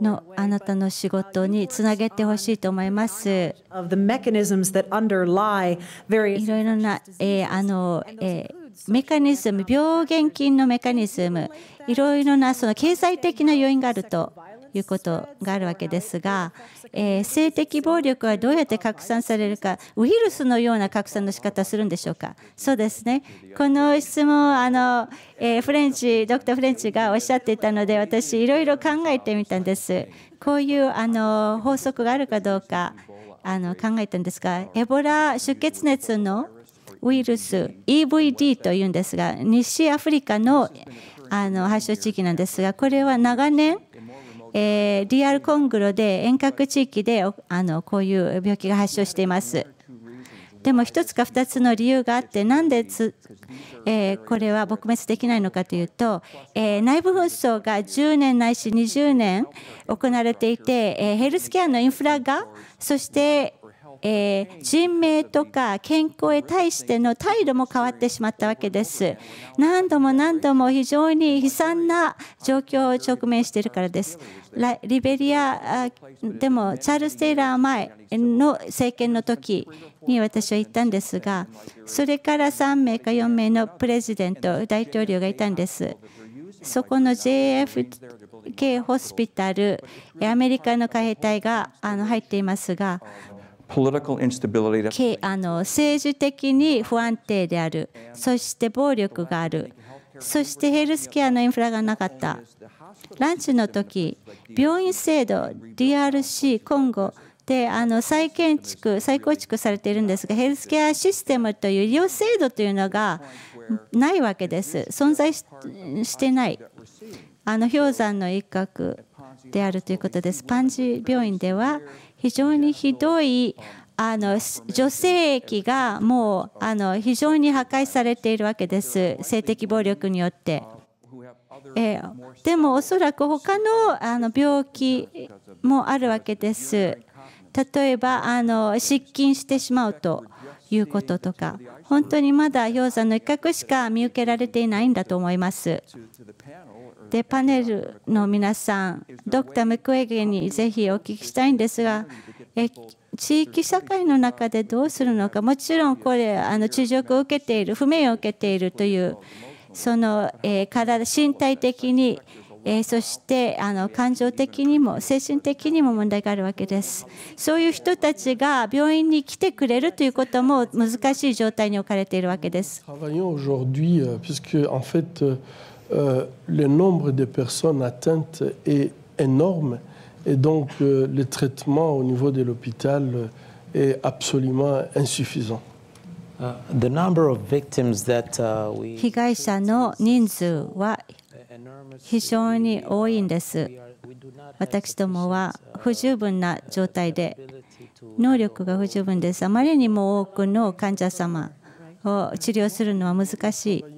[SPEAKER 2] のあなたの仕事につなげてほしいと思います。いろいろな、えー、あの、えーメカニズム、病原菌のメカニズム、いろいろなその経済的な要因があるということがあるわけですが、えー、性的暴力はどうやって拡散されるかウイルスのような拡散の仕方するんでしょうかそうですねこの質問あの、えー、フレンチドクター・フレンチがおっしゃっていたので私いろいろ考えてみたんですこういうあの法則があるかどうかあの考えたんですがエボラ出血熱のウイルス EVD というんですが西アフリカのあの発症地域なんですがこれは長年えー、リアルコングロで遠隔地域であのこういう病気が発症しています。でも1つか2つの理由があってなんでつ、えー、これは撲滅できないのかというと、えー、内部紛争が10年ないし20年行われていて、えー、ヘルスケアのインフラがそして、えー、人命とか健康へ対しての態度も変わってしまったわけです。何度も何度も非常に悲惨な状況を直面しているからです。リベリアでもチャールズ・テイラー前の政権の時に私は行ったんですがそれから3名か4名のプレジデント大統領がいたんです。そこの JFK ホスピタル、アメリカの海兵隊が入っていますが、あの政治的に不安定である、そして暴力がある、そしてヘルスケアのインフラがなかった。ランチの時病院制度 DRC 今後であの再建築、再構築されているんですが、ヘルスケアシステムという医療制度というのがないわけです。存在してない。あの氷山の一角であるということです。パンジ病院では非常にひどいあの女性液がもうあの非常に破壊されているわけです性的暴力によって。えー、でもおそらく他のあの病気もあるわけです。例えばあの失禁してしまうということとか本当にまだ氷山の一角しか見受けられていないんだと思います。でパネルの皆さんドクター・ムクエゲにぜひお聞きしたいんですが地域社会の中でどうするのかもちろんこれあの地上を受けている不明を受けているというその、え体身体的に、えそしてあの感情的にも精神的にも問題があるわけですそういう人たちが病院に来てくれるということも難しい状態に置かれているわけです。
[SPEAKER 3] euh, le nombre de personnes atteintes est énorme et donc euh, le traitement au niveau de l'hôpital est absolument insuffisant. 被害者
[SPEAKER 2] の人数は非常に多いんです。私どもは不十分な状態で、能力が不十分です。あまりにも多くの患者様を治療するのは難しい。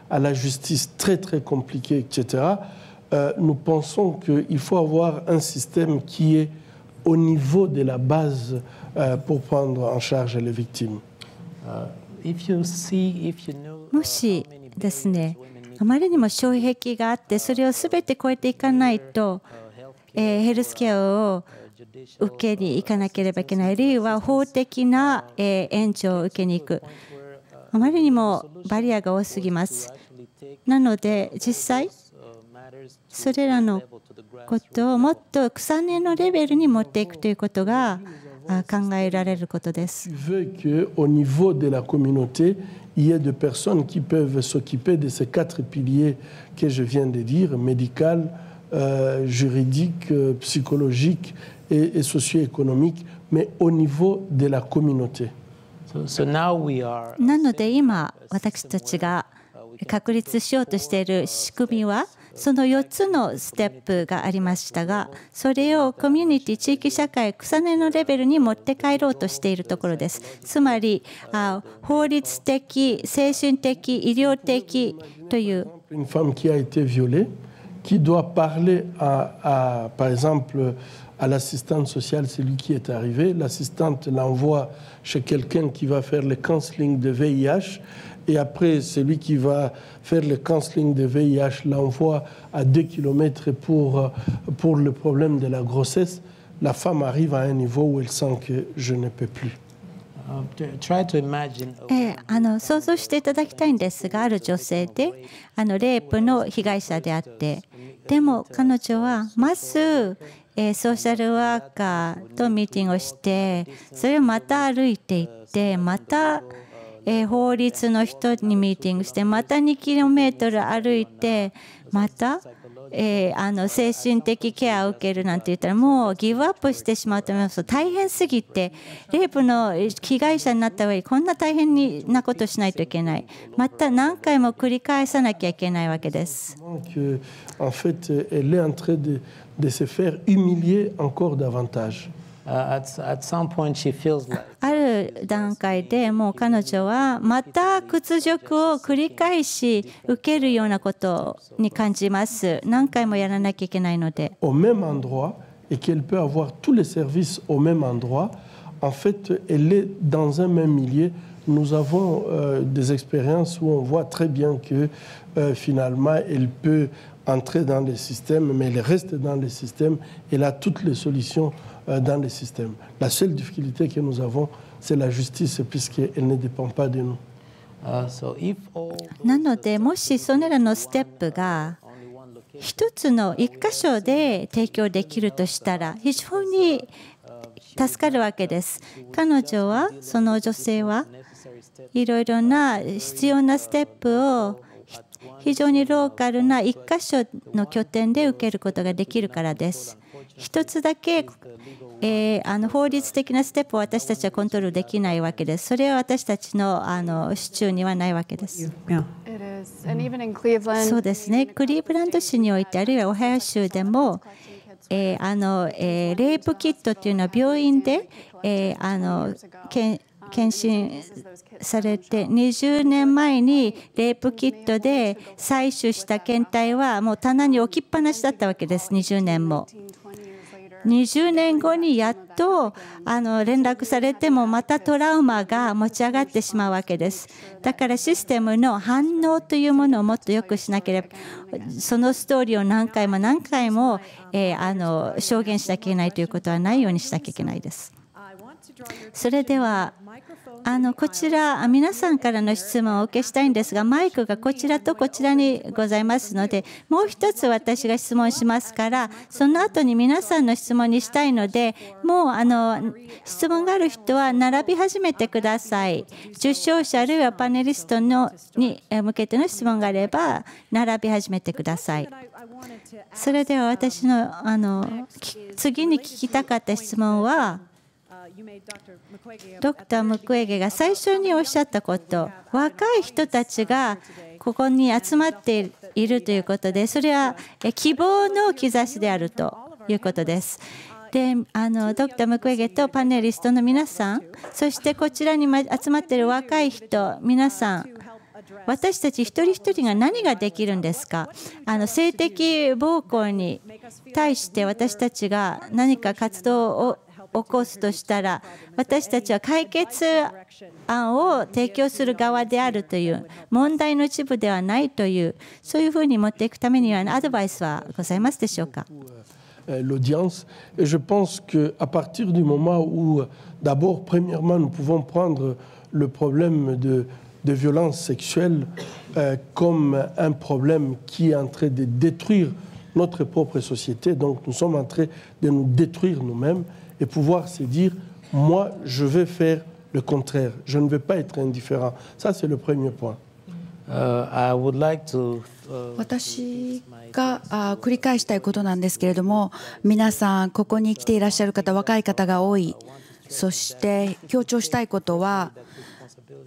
[SPEAKER 3] à la justice très très compliquée, etc., euh, nous pensons qu'il faut avoir un système qui est au niveau de la base euh, pour prendre en charge les victimes.
[SPEAKER 2] もしですね、あまりにも障壁があって、それをすべて超えていかないと、えー、ヘルスケアを受けに行かなければいけない、あるいは法的な、えー、援助を受けに行く。de
[SPEAKER 3] Il y a des personnes qui peuvent s'occuper de ces quatre piliers que je viens de dire, médical, euh, juridique, euh, psychologique et socio-économique, mais au niveau de la communauté.
[SPEAKER 4] な
[SPEAKER 2] ので今私たちが確立しようとしている仕組みはその4つのステップがありましたがそれをコミュニティ地域社会草根のレベルに持って帰ろうとしているところですつまり法律的精神的医療的という
[SPEAKER 3] à l'assistante sociale, c'est lui qui est arrivé. L'assistante l'envoie chez quelqu'un qui va faire le counseling de VIH. Et après, celui qui va faire le counseling de VIH l'envoie à 2 km pour, euh, pour le problème de la grossesse. La femme arrive à un niveau où elle sent que je ne peux plus.
[SPEAKER 4] えー、
[SPEAKER 2] あの想像していただきたいんですがある女性であのレイプの被害者であってでも彼女はまず、えソーシャルワーカーとミーティングをしてそれをまた歩いていってまた、え法律の人にミーティングしてまた 2km 歩いてまた、えあの精神的ケアを受けるなんて言ったらもうギブアップしてしまうと思います大変すぎてレイプの被害者になったいこんな大変なことしないといけないまた何回も繰り返さなきゃいけないわけです。
[SPEAKER 3] de se faire humilier encore davantage. Uh, au même endroit et qu'elle peut avoir tous les services au même endroit, en fait, elle est dans un même milieu. Nous avons euh, des expériences où on voit très bien que euh, finalement, elle peut entrer dans les systèmes, mais elle reste dans les systèmes. Elle a toutes les solutions dans les systèmes. La seule difficulté que nous avons, c'est la justice, puisqu'elle ne dépend pas de nous.
[SPEAKER 2] なので、もしそれらのステップが一つの一箇所で提供できるとしたら、非常に助かるわけです。彼女は、その女性はいろいろな必要なステップを非常にローカルな1か所の拠点で受けることができるからです。一つだけ、えー、あの法律的なステップを私たちはコントロールできないわけです。それは私たちのあの市中にはないわけです。そうですね。クリーブランド市においてあるいはオハイオ州でも、えーあのえー、レイプキットというのは病院で、えー、あのけん検診されて20年前にレイプキットで採取した検体はもう棚に置きっぱなしだったわけです20年も。20年後にやっとあの連絡されてもまたトラウマが持ち上がってしまうわけですだからシステムの反応というものをもっと良くしなければそのストーリーを何回も何回も、えー、あの証言しなきゃいけないということはないようにしなきゃいけないです。それではあのこちら皆さんからの質問をお受けしたいんですがマイクがこちらとこちらにございますのでもう1つ私が質問しますからその後に皆さんの質問にしたいのでもうあの質問がある人は並び始めてください受賞者あるいはパネリストのに向けての質問があれば並び始めてくださいそれでは私のあの次に聞きたかった質問はドクター・ムクエゲが最初におっしゃったこと若い人たちがここに集まっているということでそれは希望の兆しであるということです。であのドクター・ムクエゲとパネリストの皆さんそしてこちらに集まっている若い人皆さん私たち一人一人が何ができるんですかあの性的暴行に対して私たちが何か活動を
[SPEAKER 3] l'audience. Et je pense qu'à partir du moment où, d'abord, premièrement, nous pouvons prendre le problème de, de violence sexuelle euh, comme un problème qui est en train de détruire notre propre société, donc nous sommes en train de nous détruire nous-mêmes, et pouvoir se dire moi, je vais faire le c o n t r
[SPEAKER 1] 私が繰り返したいことなんですけれども、皆さん、ここに来ていらっしゃる方、若い方が多い、そして強調したいことは、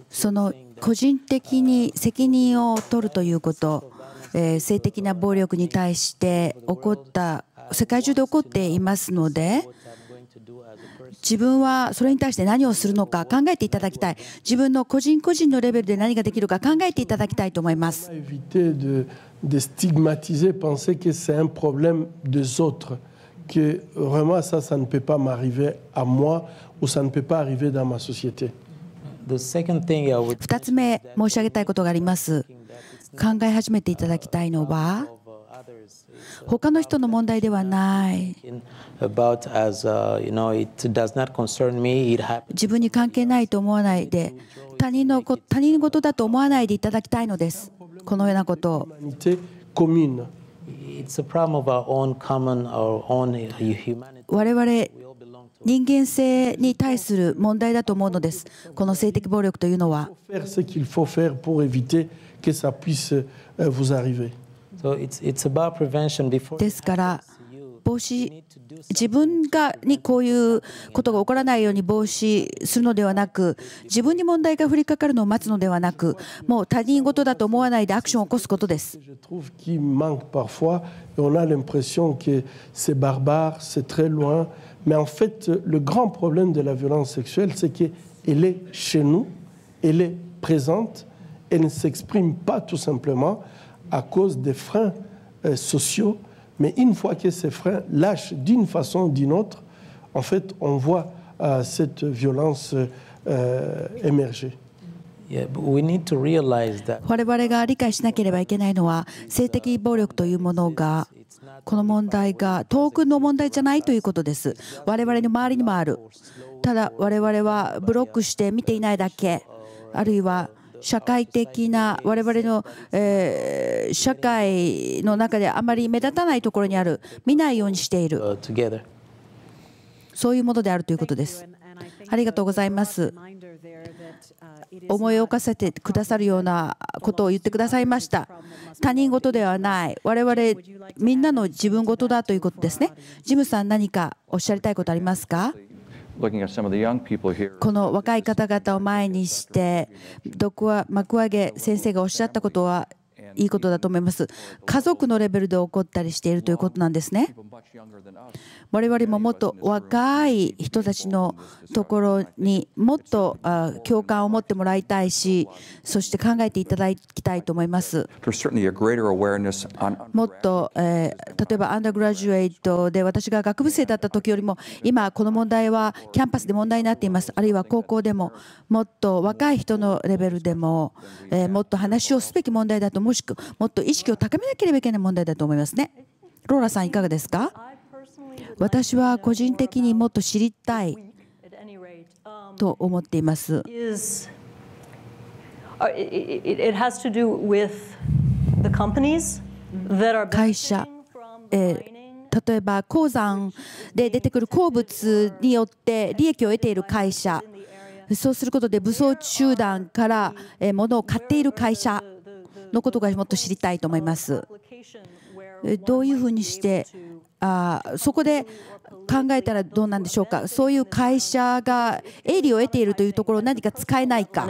[SPEAKER 1] その個人的に責任を取るということ、性的な暴力に対して起こった、世界中で起こっていますので、自分はそれに対して何をするのか考えていただきたい自分の個人個人のレベルで何ができるか考えていただきたいと思います。
[SPEAKER 3] de stigmatiser, penser que c'est un problème des autres, que vraiment ça, ça ne peut pas m'arriver à moi ou ça ne peut pas arriver dans ma société. 2
[SPEAKER 1] つ目申し上げたいことがあります。考え始めていただきたいのは他の人の問題ではない自分に関係ないと思わないで他人のこ他人事だと思わないでいただきたいのですこのようなことを。我々人間性に対する問題だと思うのです、この性的暴力というのは。ですから防止自分がにこういうことが起こらないように防止するのではなく自分に問題が降りかかるのを待つのではなくもう他人事だと思わないでアクションを起こすことです。
[SPEAKER 3] Mais en fait, le grand problème de la violence sexuelle, c'est qu'elle est chez nous, elle est présente, elle ne s'exprime pas tout simplement. à cause des freins euh, sociaux, mais une fois que ces freins lâchent d'une façon ou d'une autre, en fait, on voit euh, cette violence euh, émerger. 我々
[SPEAKER 1] が理解しなければいけないのは性的暴力というものがこの問題が遠くの問題じゃないということです我々の周りにもあるただ我々はブロックして見ていないだけあるいは社会的な我々の、え社会の中であまり目立たないところにある見ないようにしているそういうものであるということです。ありがとうございます。思い起こせてくださるようなことを言ってくださいました。他人事ではない、我々みんなの自分事だということですね。ジムさん、何かおっしゃりたいことありますか
[SPEAKER 5] こ
[SPEAKER 1] の若い方々を前にして、幕上先生がおっしゃったことはいいことだと思います。家族のレベルで起こったりしているということなんですね。我々ももっと若い人たちのところにもっと共感を持ってもらいたいし、そして考えていただきたいと思います。もっと、えー、例えばアンダーグラジュエイトで私が学部生だった時よりも今この問題はキャンパスで問題になっています。あるいは高校でももっと若い人のレベルでも、えー、もっと話をすべき問題だともしくもっと意識を高めなければいけない問題だと思いますね。ローラさんいかがですか私は個人的にもっと知りたいと思っています。会社、えー、例えば鉱山で出てくる鉱物によって利益を得ている会社そうすることで武装集団から物を買っている会社のことがもっと知りたいと思います。どういうふうにしてあそこで考えたらどうなんでしょうかそういう会社が営利を得ているというところを何か使えないか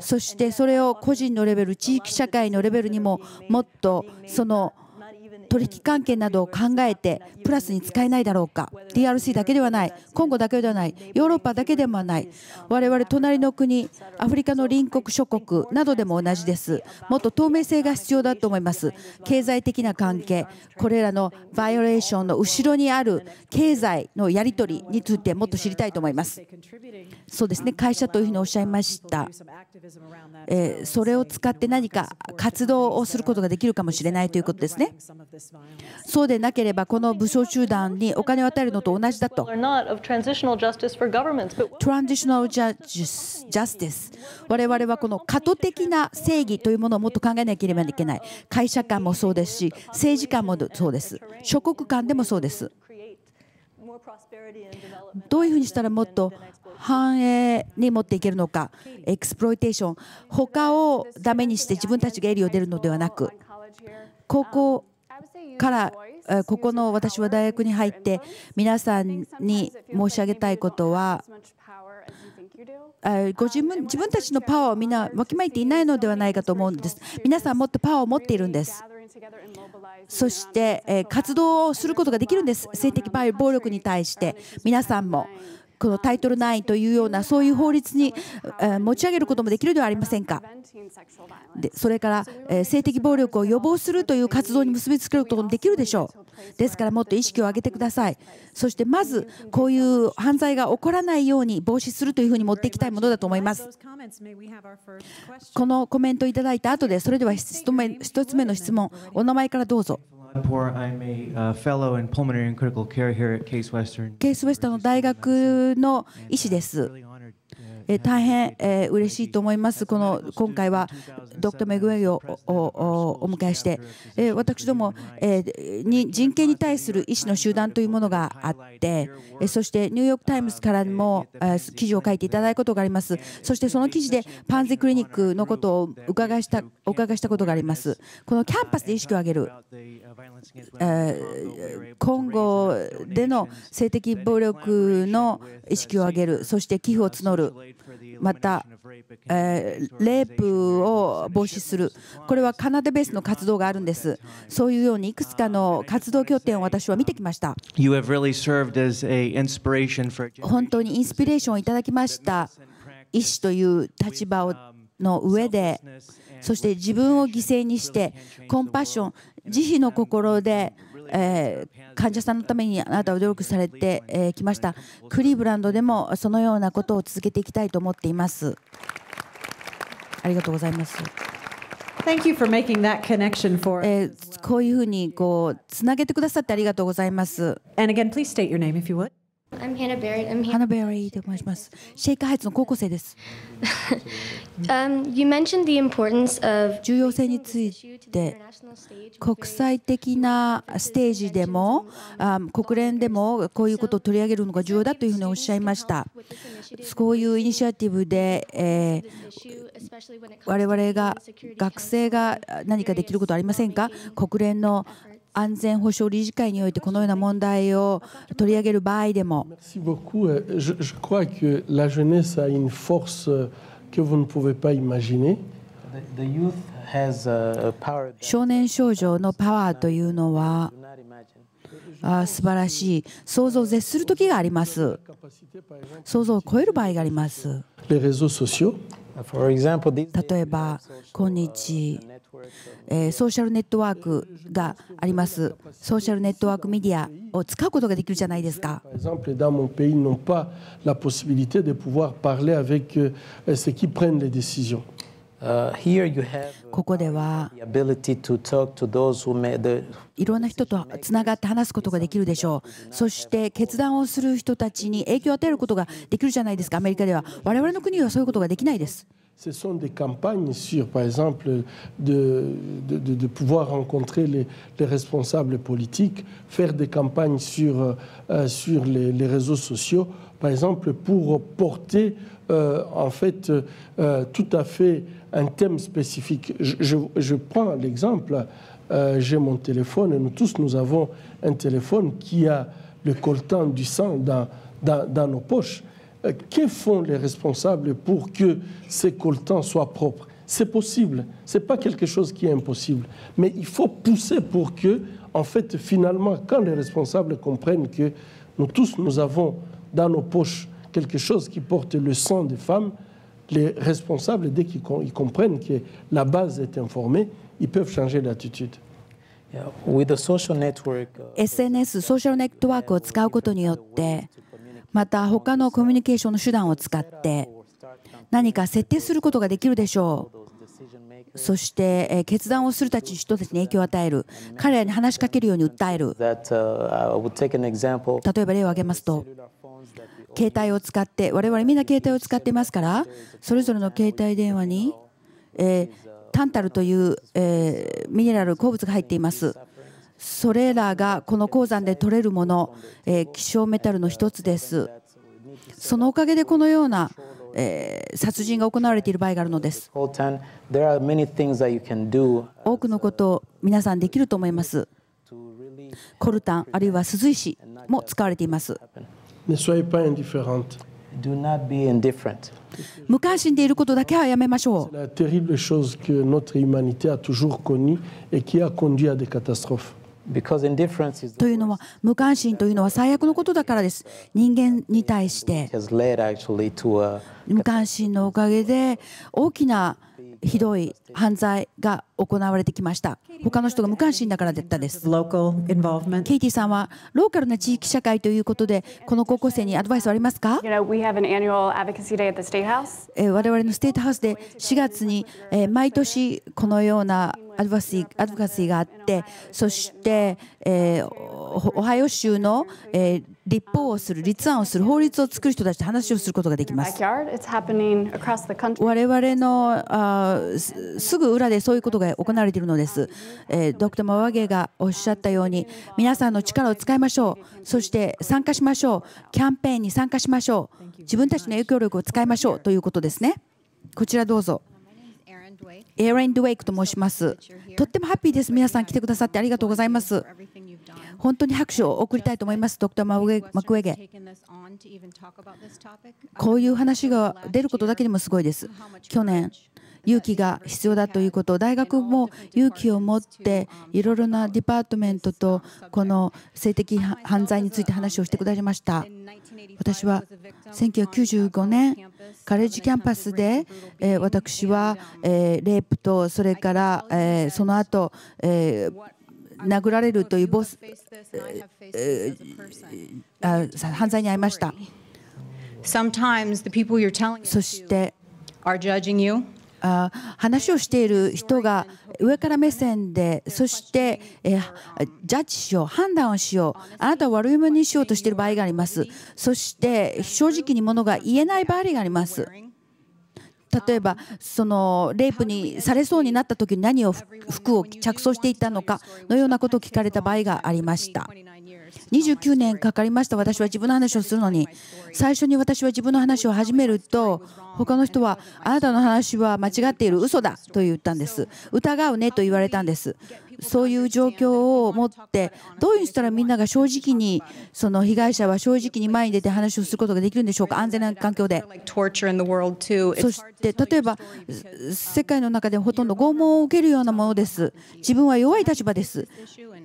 [SPEAKER 1] そしてそれを個人のレベル地域社会のレベルにももっとその取引関係などを考えてプラスに使えないだろうか DRC だけではない今後だけではないヨーロッパだけでもない我々隣の国アフリカの隣国諸国などでも同じですもっと透明性が必要だと思います経済的な関係これらのバイオレーションの後ろにある経済のやり取りについてもっと知りたいと思いますそうですね会社というふうにおっしゃいましたえそれを使って何か活動をすることができるかもしれないということですねそうでなければこの武装集団にお金を与えるのと同じだと。トラ
[SPEAKER 5] ンジショ
[SPEAKER 1] ナル・ジャスティス。我々はこの過渡的な正義というものをもっと考えなければいけない。会社間もそうですし、政治間もそうです。諸国間でもそうです。どういうふうにしたらもっと繁栄に持っていけるのか、エクスプロイテーション、他をダメにして自分たちがエリを出るのではなく、ここからここの私は大学に入って皆さんに申し上げたいことはご自分自分たちのパワーをみんなわきまえていないのではないかと思うんです皆さんもっとパワーを持っているんですそして活動をすることができるんです性的暴力に対して皆さんもこのタイトル9というようなそういう法律に持ち上げることもできるではありませんかでそれから、え性的暴力を予防するという活動に結びつけることもできるでしょうですからもっと意識を上げてくださいそしてまずこういう犯罪が起こらないように防止するというふうに持っていきたいものだと思いますこのコメントいただいた後でそれでは1つ目の質問お名前からどうぞ。ケース・ウェストの大学の医師です。大変、嬉しいと思います。この今回はドクター・メグウェイをお迎えして、私ども、人権に対する医師の集団というものがあって、そしてニューヨーク・タイムズからも、記事を書いていただいたことがあります。そしてその記事でパンゼクリニックのことを伺いしたお伺いしたことがあります。このキャンパスで意識を上げる、今後での性的暴力の意識を上げる、そして寄付を募る、また、えー、レイプを防止するこれはカナダベースの活動があるんですそういうようにいくつかの活動拠点を私は見てきました本当にインスピレーションをいただきました医師という立場の上でそして自分を犠牲にしてコンパッション慈悲の心でえー、患者さんのためにあなたは努力されてき、えましたクリーブランドでもそのようなことを続けていきたいと思っていますありがとうございます。えこういうふうにこうつなげてくださってありがとうございます。And again, please state your name if you would. ハナ・ベリーと申します。シェイクハイツの高校生です。重要性について、国際的なステージでも、国連でもこういうことを取り上げるのが重要だというふうにおっしゃいました。こういうイニシアティブで、え我々が学生が何かできることありませんか国連の安全保障理事会においてこのような問題を取り上げる場合でも。少年少女のパワーというのはあ素晴らしい想像を絶する時があります想像を超える場合があります例えば今日えソーシャルネットワークがありますソーシャルネットワークメディアを使うことができるじゃないですか。ここではいろんな人とつながって話すことができるでしょうそして決断をする人たちに影響を与えることができるじゃないですかアメリカでは我々の国はそういうことができないです。
[SPEAKER 3] ce sont des campagnes sur, par exemple, de, de, pouvoir rencontrer les, responsables politiques, faire des campagnes sur, euh, sur les, réseaux sociaux, par exemple, pour porter euh, en fait euh, tout à fait un thème spécifique. Je, je, prends l'exemple, j'ai mon téléphone, et nous tous, nous avons un téléphone qui a le coltan du sang dans, dans, dans nos poches. Euh, que font les responsables pour que ces coltans soient propres C'est possible, ce n'est pas quelque chose qui est impossible, mais il faut pousser pour que, en fait, finalement, quand les responsables comprennent que nous tous, nous avons dans nos poches quelque chose qui porte le sang des femmes, les responsables, dès qu'ils comprennent que la base est informée, ils peuvent changer d'attitude.
[SPEAKER 1] SNS また他のコミュニケーションの手段を使って何か設定することができるでしょうそして決断をするたち人たちに影響を与える彼らに話しかけるように訴える例えば例を挙げますと携帯を使って我々みんな携帯を使っていますからそれぞれの携帯電話に、えタンタルという、えミネラル鉱物が入っていますそれらがこの鉱山で取れるもの、え希少メタルの一つですそのおかげでこのような、え殺人が行われている場合があるのです多くのことを皆さんできると思いますコルタンあるいは鈴石も使われています無関心でいることだけはやめましょう。というのは無関心というのは最悪のことだからです人間に対して無関心のおかげで大きなひどい犯罪が行われてきました他の人が無関心だからだったですケイティさんはローカルな地域社会ということでこの高校生にアドバイスはありますか我々のステートハウスで4月に毎年このようなアドバシーアドバシーがあってそして、えー、オハイオ州の、えー、立法をする、立案をする、法律を作る人たちと話をすることができます。我々のあすぐ裏でそういうことが行われているのです。えー、ドクター・マワゲがおっしゃったように、皆さんの力を使いましょう、そして参加しましょう、キャンペーンに参加しましょう、自分たちの影響力を使いましょうということですね。こちらどうぞ。エアレン・ドウェイクと申します。とってもハッピーです。皆さん来てくださってありがとうございます。本当に拍手を送りたいと思います、ドクター・マクウェゲ。こういう話が出ることだけでもすごいです。去年勇気が必要だということ大学も勇気を持っていろいろなディパートメントとこの性的犯罪について話をしてくださいました私は1995年カレッジキャンパスで私はレイプとそれからその後殴られるというボス犯罪に遭いました。そして話をしている人が上から目線でそしてえジャッジしよう判断をしようあなたを悪者にしようとしている場合がありますそして正直にものが言えない場合があります。例えばそのレイプにされそうになった時に何を服を着装していたのかのようなことを聞かれた場合がありました29年かかりました私は自分の話をするのに最初に私は自分の話を始めると他の人はあなたの話は間違っている嘘だと言ったんです疑うねと言われたんですそういう状況を持ってどういうしたらみんなが正直にその被害者は正直に前に出て話をすることができるんでしょうか安全な環境でそ
[SPEAKER 5] し
[SPEAKER 1] て例えば世界の中でほとんど拷問を受けるようなものです自分は弱い立場です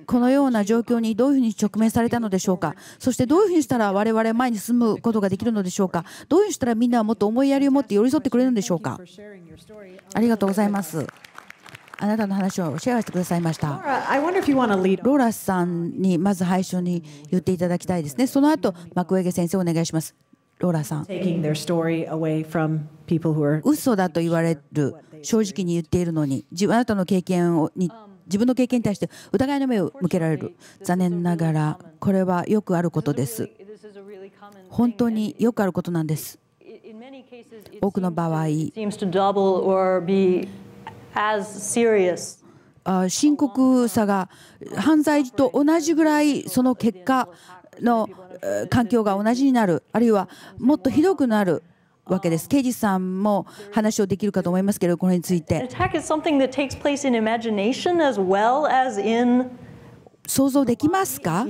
[SPEAKER 1] このような状況にどういうふうに直面されたのでしょうかそしてどういうふうにしたら我々前に進むことができるのでしょうかどういうふうにしたらみんなはもっと思いやりを持って寄り添ってくれるんでしょうかありがとうございます。あなたの話をシェアしてくださいました。ローラさんにまず最初に言っていただきたいですね。その後、幕上先生お願いします。ローラさん。嘘だと言われる、正直に言っているのに、あなたの経験をに自分の経験に対して疑いの目を向けられる。残念ながら、これはよくあることです。本当によくあることなんです。多くの場合、深刻さが犯罪と同じぐらいその結果の環境が同じになるあるいはもっとひどくなるわけです。刑事さんも話をできるかと思いますけれどこれについて。想像できますか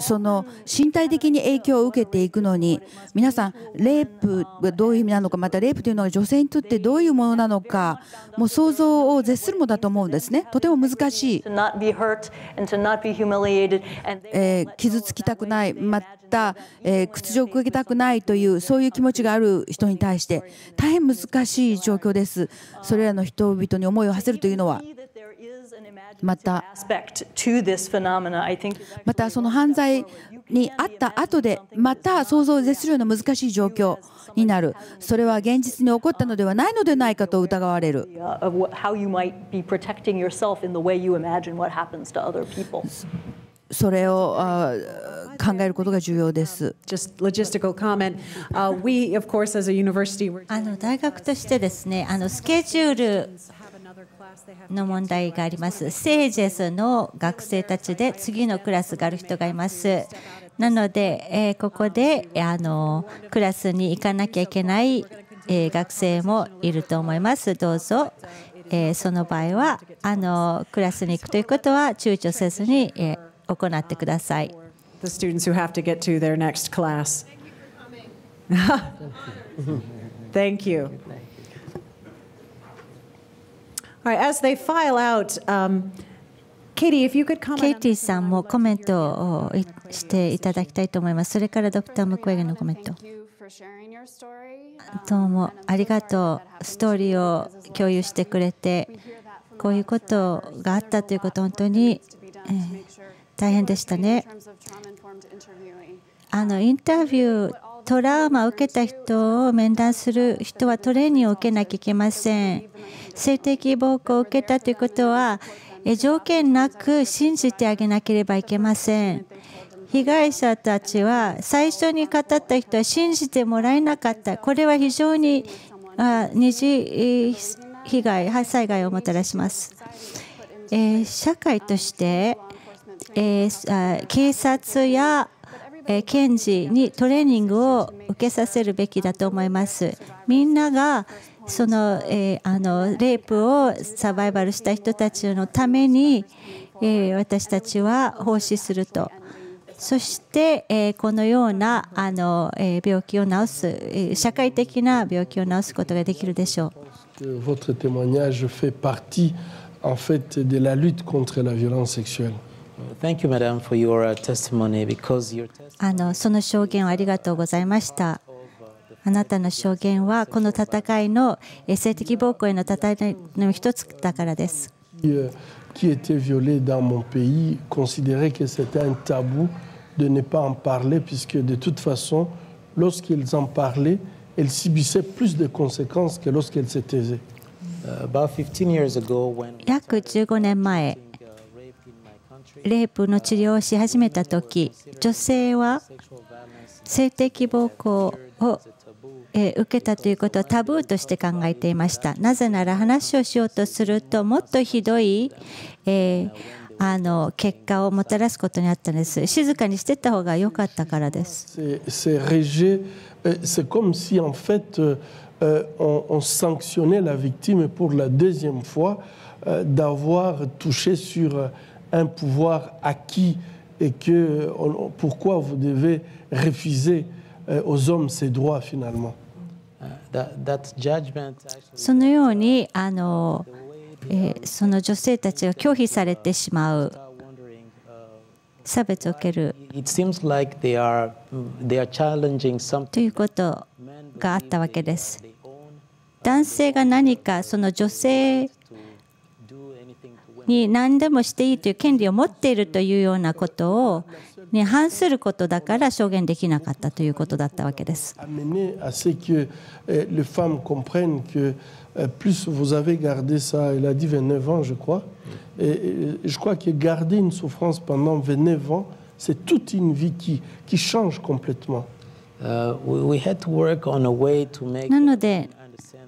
[SPEAKER 1] その身体的に影響を受けていくのに皆さんレイプがどういう意味なのかまたレイプというのは女性にとってどういうものなのかもう想像を絶するものだと思うんですねとても難しい、えー、傷つきたくないまた、えー、屈辱を受けたくないというそういう気持ちがある人に対して大変難しい状況ですそれらの人々に思いを馳せるというのは。またまたその犯罪にあった後でまた想像を絶するような難しい状況になるそれは現実に起こったのではないのではないかと疑われるそれを考えることが重要です。あの
[SPEAKER 2] 大学としてですね、あのスケジュールの問題があります。セージェスの学生たちで次のクラスがある人がいます。なので、えここであのクラスに行かなきゃいけない、え学生もいると思います。どうぞ、えその場合はあのクラスに行くということは躊躇せずに、え行ってください。Thank you. ケイティさんもコメントをしていただきたいと思います。それからドクター・ムクエゲのコメント。どうもありがとう。ストーリーを共有してくれて、こういうことがあったということ、本当に大変でしたね。あのインタビュートラウマを受けた人を面談する人はトレーニングを受けなきゃいけません。性的暴行を受けたということは条件なく信じてあげなければいけません。被害者たちは最初に語った人は信じてもらえなかった。これは非常に二次被害、災害をもたらします。え社会として、え警察や検事にトレーニングを受けさせるべきだと思います。みんながその,、えー、あのレイプをサバイバルした人たちのために、えー、私たちは奉仕すると。そして、えー、このようなあの、えー、病気を治す、えー、社会的な病気を治すことができるでしょ
[SPEAKER 3] う。Votre témoignage fait partie en fait de la lutte contre la violence sexuelle. Thank you, madame, for
[SPEAKER 4] your testimony because your testimony.
[SPEAKER 2] あのその証言をありがとうございました。あなたの証言はこの戦いの性的暴行への戦いの一つだからです。
[SPEAKER 3] qui était violé dans mon pays considérait que c'était un tabou de ne pas en parler, puisque de toute façon, lorsqu'ils en parlaient, elles subissaient plus de conséquences que lorsqu'elles se taisaient.
[SPEAKER 2] 約15年前、レイプの治療をし始めた時、女性は性的暴行を C'est euh,
[SPEAKER 3] C'est comme si en fait euh, euh, on, sanctionnait la victime pour la deuxième fois d'avoir touché sur un pouvoir acquis et que pourquoi vous devez refuser aux hommes ces droits finalement.
[SPEAKER 2] そのようにあの、えー、その女性たちが拒否されてしまう差別を受けるということがあったわけです。男性が何かその女性に何でもしていいという権利を持っているというようなことをに反することだから証言できなかったということだったわけです。
[SPEAKER 3] plus vous avez gardé ça, elle a dit 29 ans, je crois. Et je crois que garder une souffrance pendant 29 ans, c'est toute une vie qui, qui change complètement. な
[SPEAKER 4] の
[SPEAKER 2] で、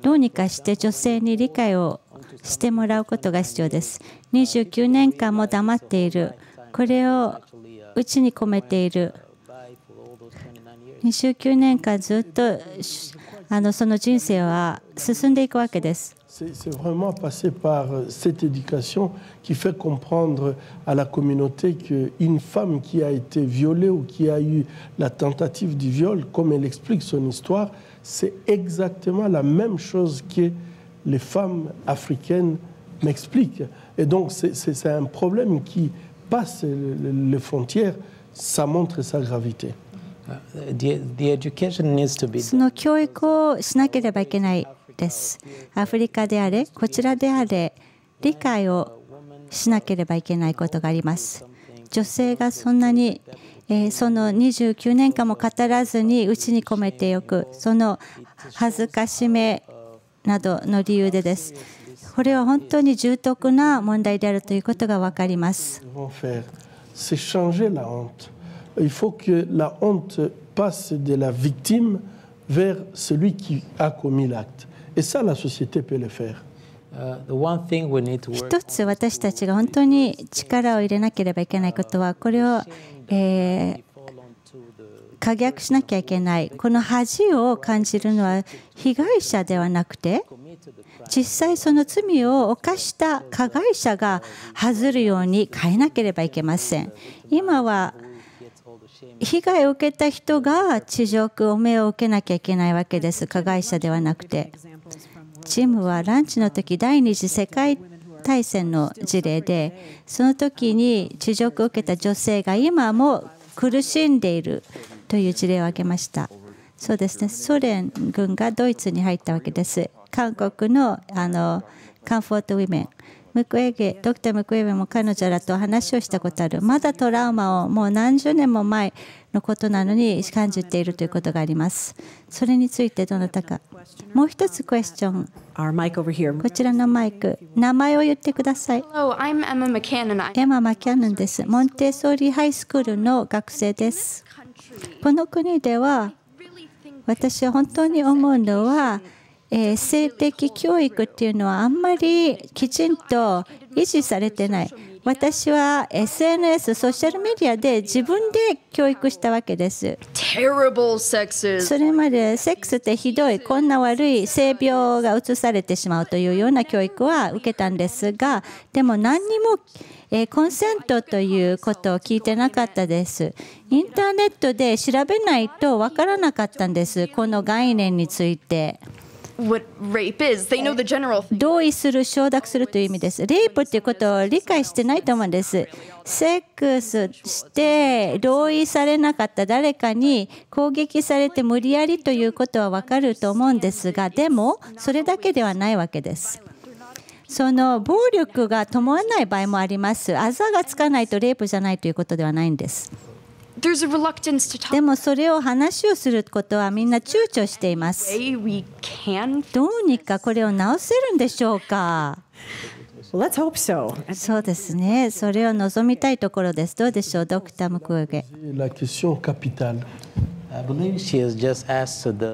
[SPEAKER 2] どうにかして女性に理解をしてもらうことが必要です。29年間も黙っている。これを C'est
[SPEAKER 3] vraiment passé par euh, cette éducation qui fait comprendre à la communauté qu'une femme qui a été violée ou qui a eu la tentative du viol, comme elle explique son histoire, c'est exactement la même chose que les femmes africaines m'expliquent. Et donc c'est un problème qui p a s s e les frontières, ça montre sa gravité. そ
[SPEAKER 2] の教育をしなければいけないです。アフリカであれ、こちらであれ、理解をしなければいけないことがあります。女性がそんなに、えその29年間も語らずに内に込めておく、その恥ずかしめなどの理由でです。これは本当に重篤な問題であるということが分かります。
[SPEAKER 3] 一つ
[SPEAKER 2] 私たちが本当に力を入れなければいけないことはこれを、えー、過逆しなきゃいけないこの恥を感じるのは被害者ではなくて。実際その罪を犯した加害者が外るように変えなければいけません。今は被害を受けた人が地上空を目を受けなきゃいけないわけです。加害者ではなくて。ジムはランチの時第二次世界大戦の事例でその時に地上を受けた女性が今も苦しんでいるという事例を挙げました。そうですねソ連軍がドイツに入ったわけです。韓国のあのカンフォートウィメンムクエゲドクター・ムクエゲも彼女らと話をしたことあるまだトラウマをもう何十年も前のことなのに感じているということがありますそれについてどなたかもう一つクエスチョンこちらのマイク名前を言ってくださいエマ・マキャノンですモンテソーリーハイスクールの学生ですこの国では私は本当に思うのはえ性的教育っていうのはあんまりきちんと維持されてない。私は SNS、ソーシャルメディアで自分で教育したわけです。
[SPEAKER 5] そ
[SPEAKER 2] れまでセックスってひどい、こんな悪い性病がうつされてしまうというような教育は受けたんですが、でも何にも、えコンセントということを聞いてなかったです。インターネットで調べないと分からなかったんです、この概念について。同意する、承諾するという意味です。レイプということを理解してないと思うんです。セックスして同意されなかった誰かに攻撃されて無理やりということは分かると思うんですが、でもそれだけではないわけです。その暴力が伴わない場合もあります。あざがつかないとレイプじゃないということではないんです。でもそれを話をすることはみんな躊躇しています。どうにかこれを直せるんでしょうか。そうですね。それを望みたいところです。どうでしょう、ドクター・ムクウェゲ。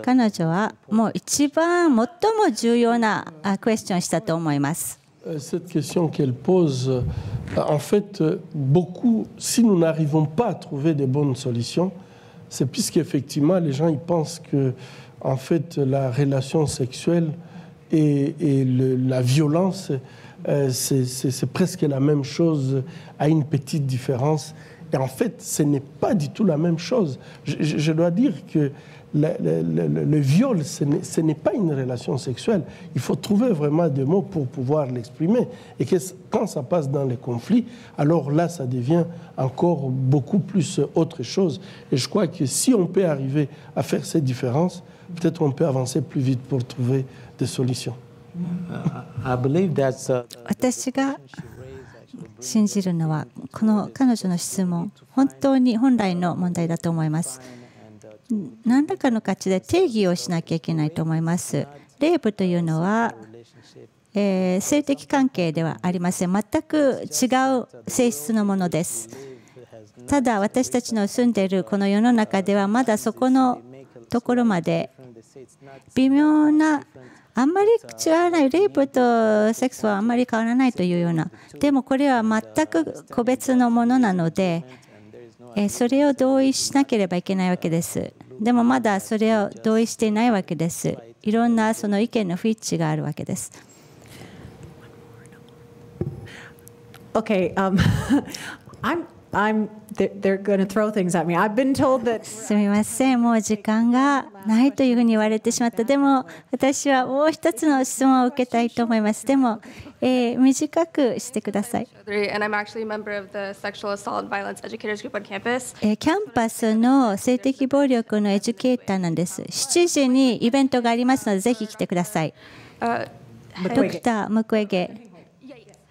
[SPEAKER 2] 彼女はもう一番最も重要なクエスチョンしたと思います。Euh,
[SPEAKER 3] cette question qu'elle pose, euh, en fait, euh, beaucoup, si nous n'arrivons pas à trouver des bonnes solutions, c'est puisqu'effectivement les gens ils pensent que, en fait, la relation sexuelle et, la violence, c'est presque la même chose à une petite différence. Et en fait, ce n'est pas du tout la même chose. je dois dire que le, viol, ce n'est pas une relation sexuelle. Il faut trouver vraiment des mots pour pouvoir l'exprimer. Et quand ça passe dans les conflits, alors là, ça devient encore beaucoup plus autre chose. Et je crois que si on peut arriver à faire cette différence, peut-être on peut avancer plus vite pour trouver des solutions.
[SPEAKER 2] 何らかの価値で定義をしなきゃいけないと思います。レイプというのは、えー、性的関係ではありません全く違う性質のものですただ私たちの住んでいるこの世の中ではまだそこのところまで微妙なあんまり違わないレイプとセックスはあんまり変わらないというようなでもこれは全く個別のものなのでそれを同意しなければいけないわけですでもまだそれを同意していないわけです。いろんなその意見の不一致があるわけです。すみません、もう時間がないというふうに言われてしまった。でも、私はもう一つの質問を受けたいと思います。でも、えー、短くしてください。えキャンパスの性的暴力のエデュケーターなんです。7時にイベントがありますので、ぜひ来てください。ドクター・ムクエゲ、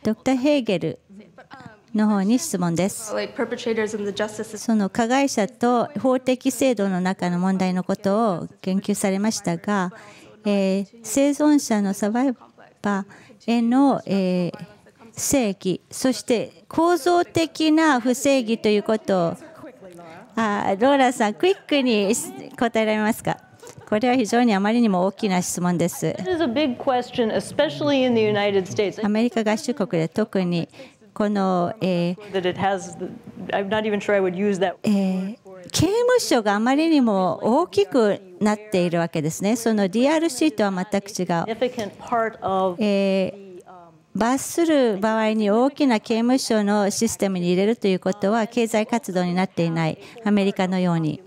[SPEAKER 2] ドクター・ヘーゲル。の方に質問です。その加害者と法的制度の中の問題のことを言及されましたが、えー、生存者のサバイバーの、え正義そして構造的な不正義ということをあローラさんクイックに答えられますかこれは非常にあまりにも大きな質問です。アメリカ合衆国で特にこの、ええ
[SPEAKER 5] ー
[SPEAKER 2] 刑務所があまりにも大きくなっているわけですね。その DRC とは全く違う。えー罰する場合に大きな刑務所のシステムに入れるということは経済活動になっていないアメリカのように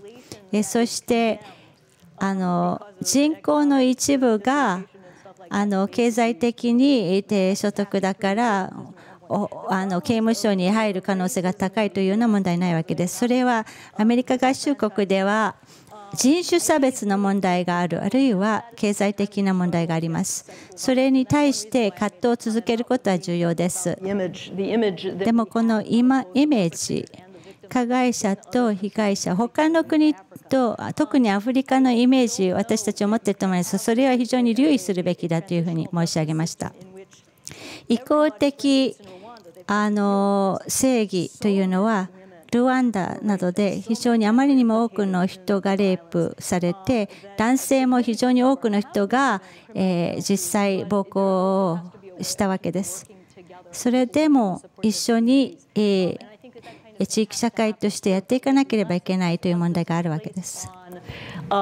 [SPEAKER 2] えそしてあの人口の一部があの経済的に低所得だからあの刑務所に入る可能性が高いというような問題ないわけです。それはアメリカ合衆国では人種差別の問題があるあるいは経済的な問題がありますそれに対して葛藤を続けることは重要ですでもこのイメージ加害者と被害者他の国と特にアフリカのイメージ私たちを持っていると思いますそれは非常に留意するべきだというふうに申し上げました。意向的あの正義というのはルワンダなどで非常にあまりにも多くの人がレイプされて男性も非常に多くの人が、え実際暴行をしたわけです。それでも一緒に、え地域社会としてやっていかなければいけないという問題があるわけです。警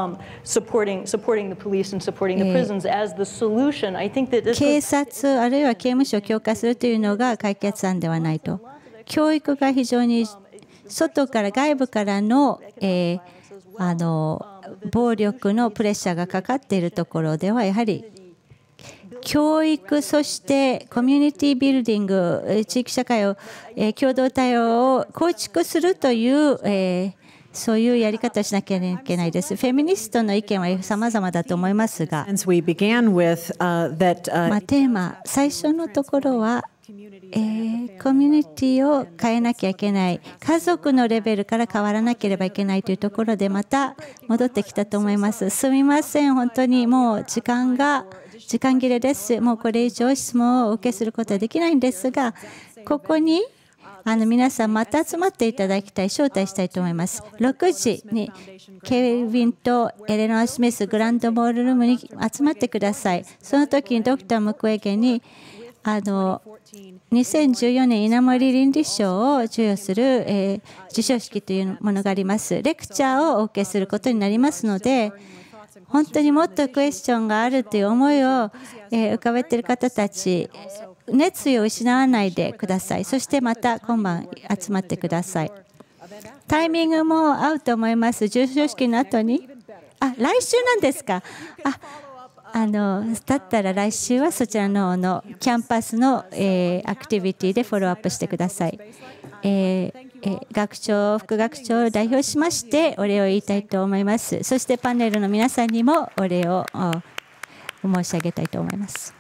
[SPEAKER 2] 察あるいは刑務所を強化するというのが解決案ではないと。教育が非常に外から外部からの,、えー、あの暴力のプレッシャーがかかっているところではやはり教育そしてコミュニティビルディング地域社会を共同対応を構築するというそういうやり方をしなきゃいけないです。フェミニストの意見は様々だと思いますが、まあ、テーマ最初のところはえー、コミュニティを変えなきゃいけない家族のレベルから変わらなければいけないというところでまた戻ってきたと思いますすみません本当にもう時間が時間切れです。もうこれ以上質問をお受けすることはできないんですが、ここにあの皆さんまた集まっていただきたい、招待したいと思います。6時にケイビンとエレノア・スミスグランドボールルームに集まってください。その時にドクター・ムクエゲにあの2014年稲森倫理賞を授与する、えー、授賞式というものがあります。レクチャーをお受けすることになりますので、本当にもっとクエスチョンがあるという思いを浮かべている方たち熱意を失わないでくださいそしてまた今晩集まってくださいタイミングも合うと思います重賞式の後にあ来週なんですかああのだったら来週はそちらの方のキャンパスの、えー、アクティビティでフォローアップしてください。えー、学長、副学長を代表しましてお礼を言いたいと思います。そしてパネルの皆さんにもお礼を申し上げたいと思います。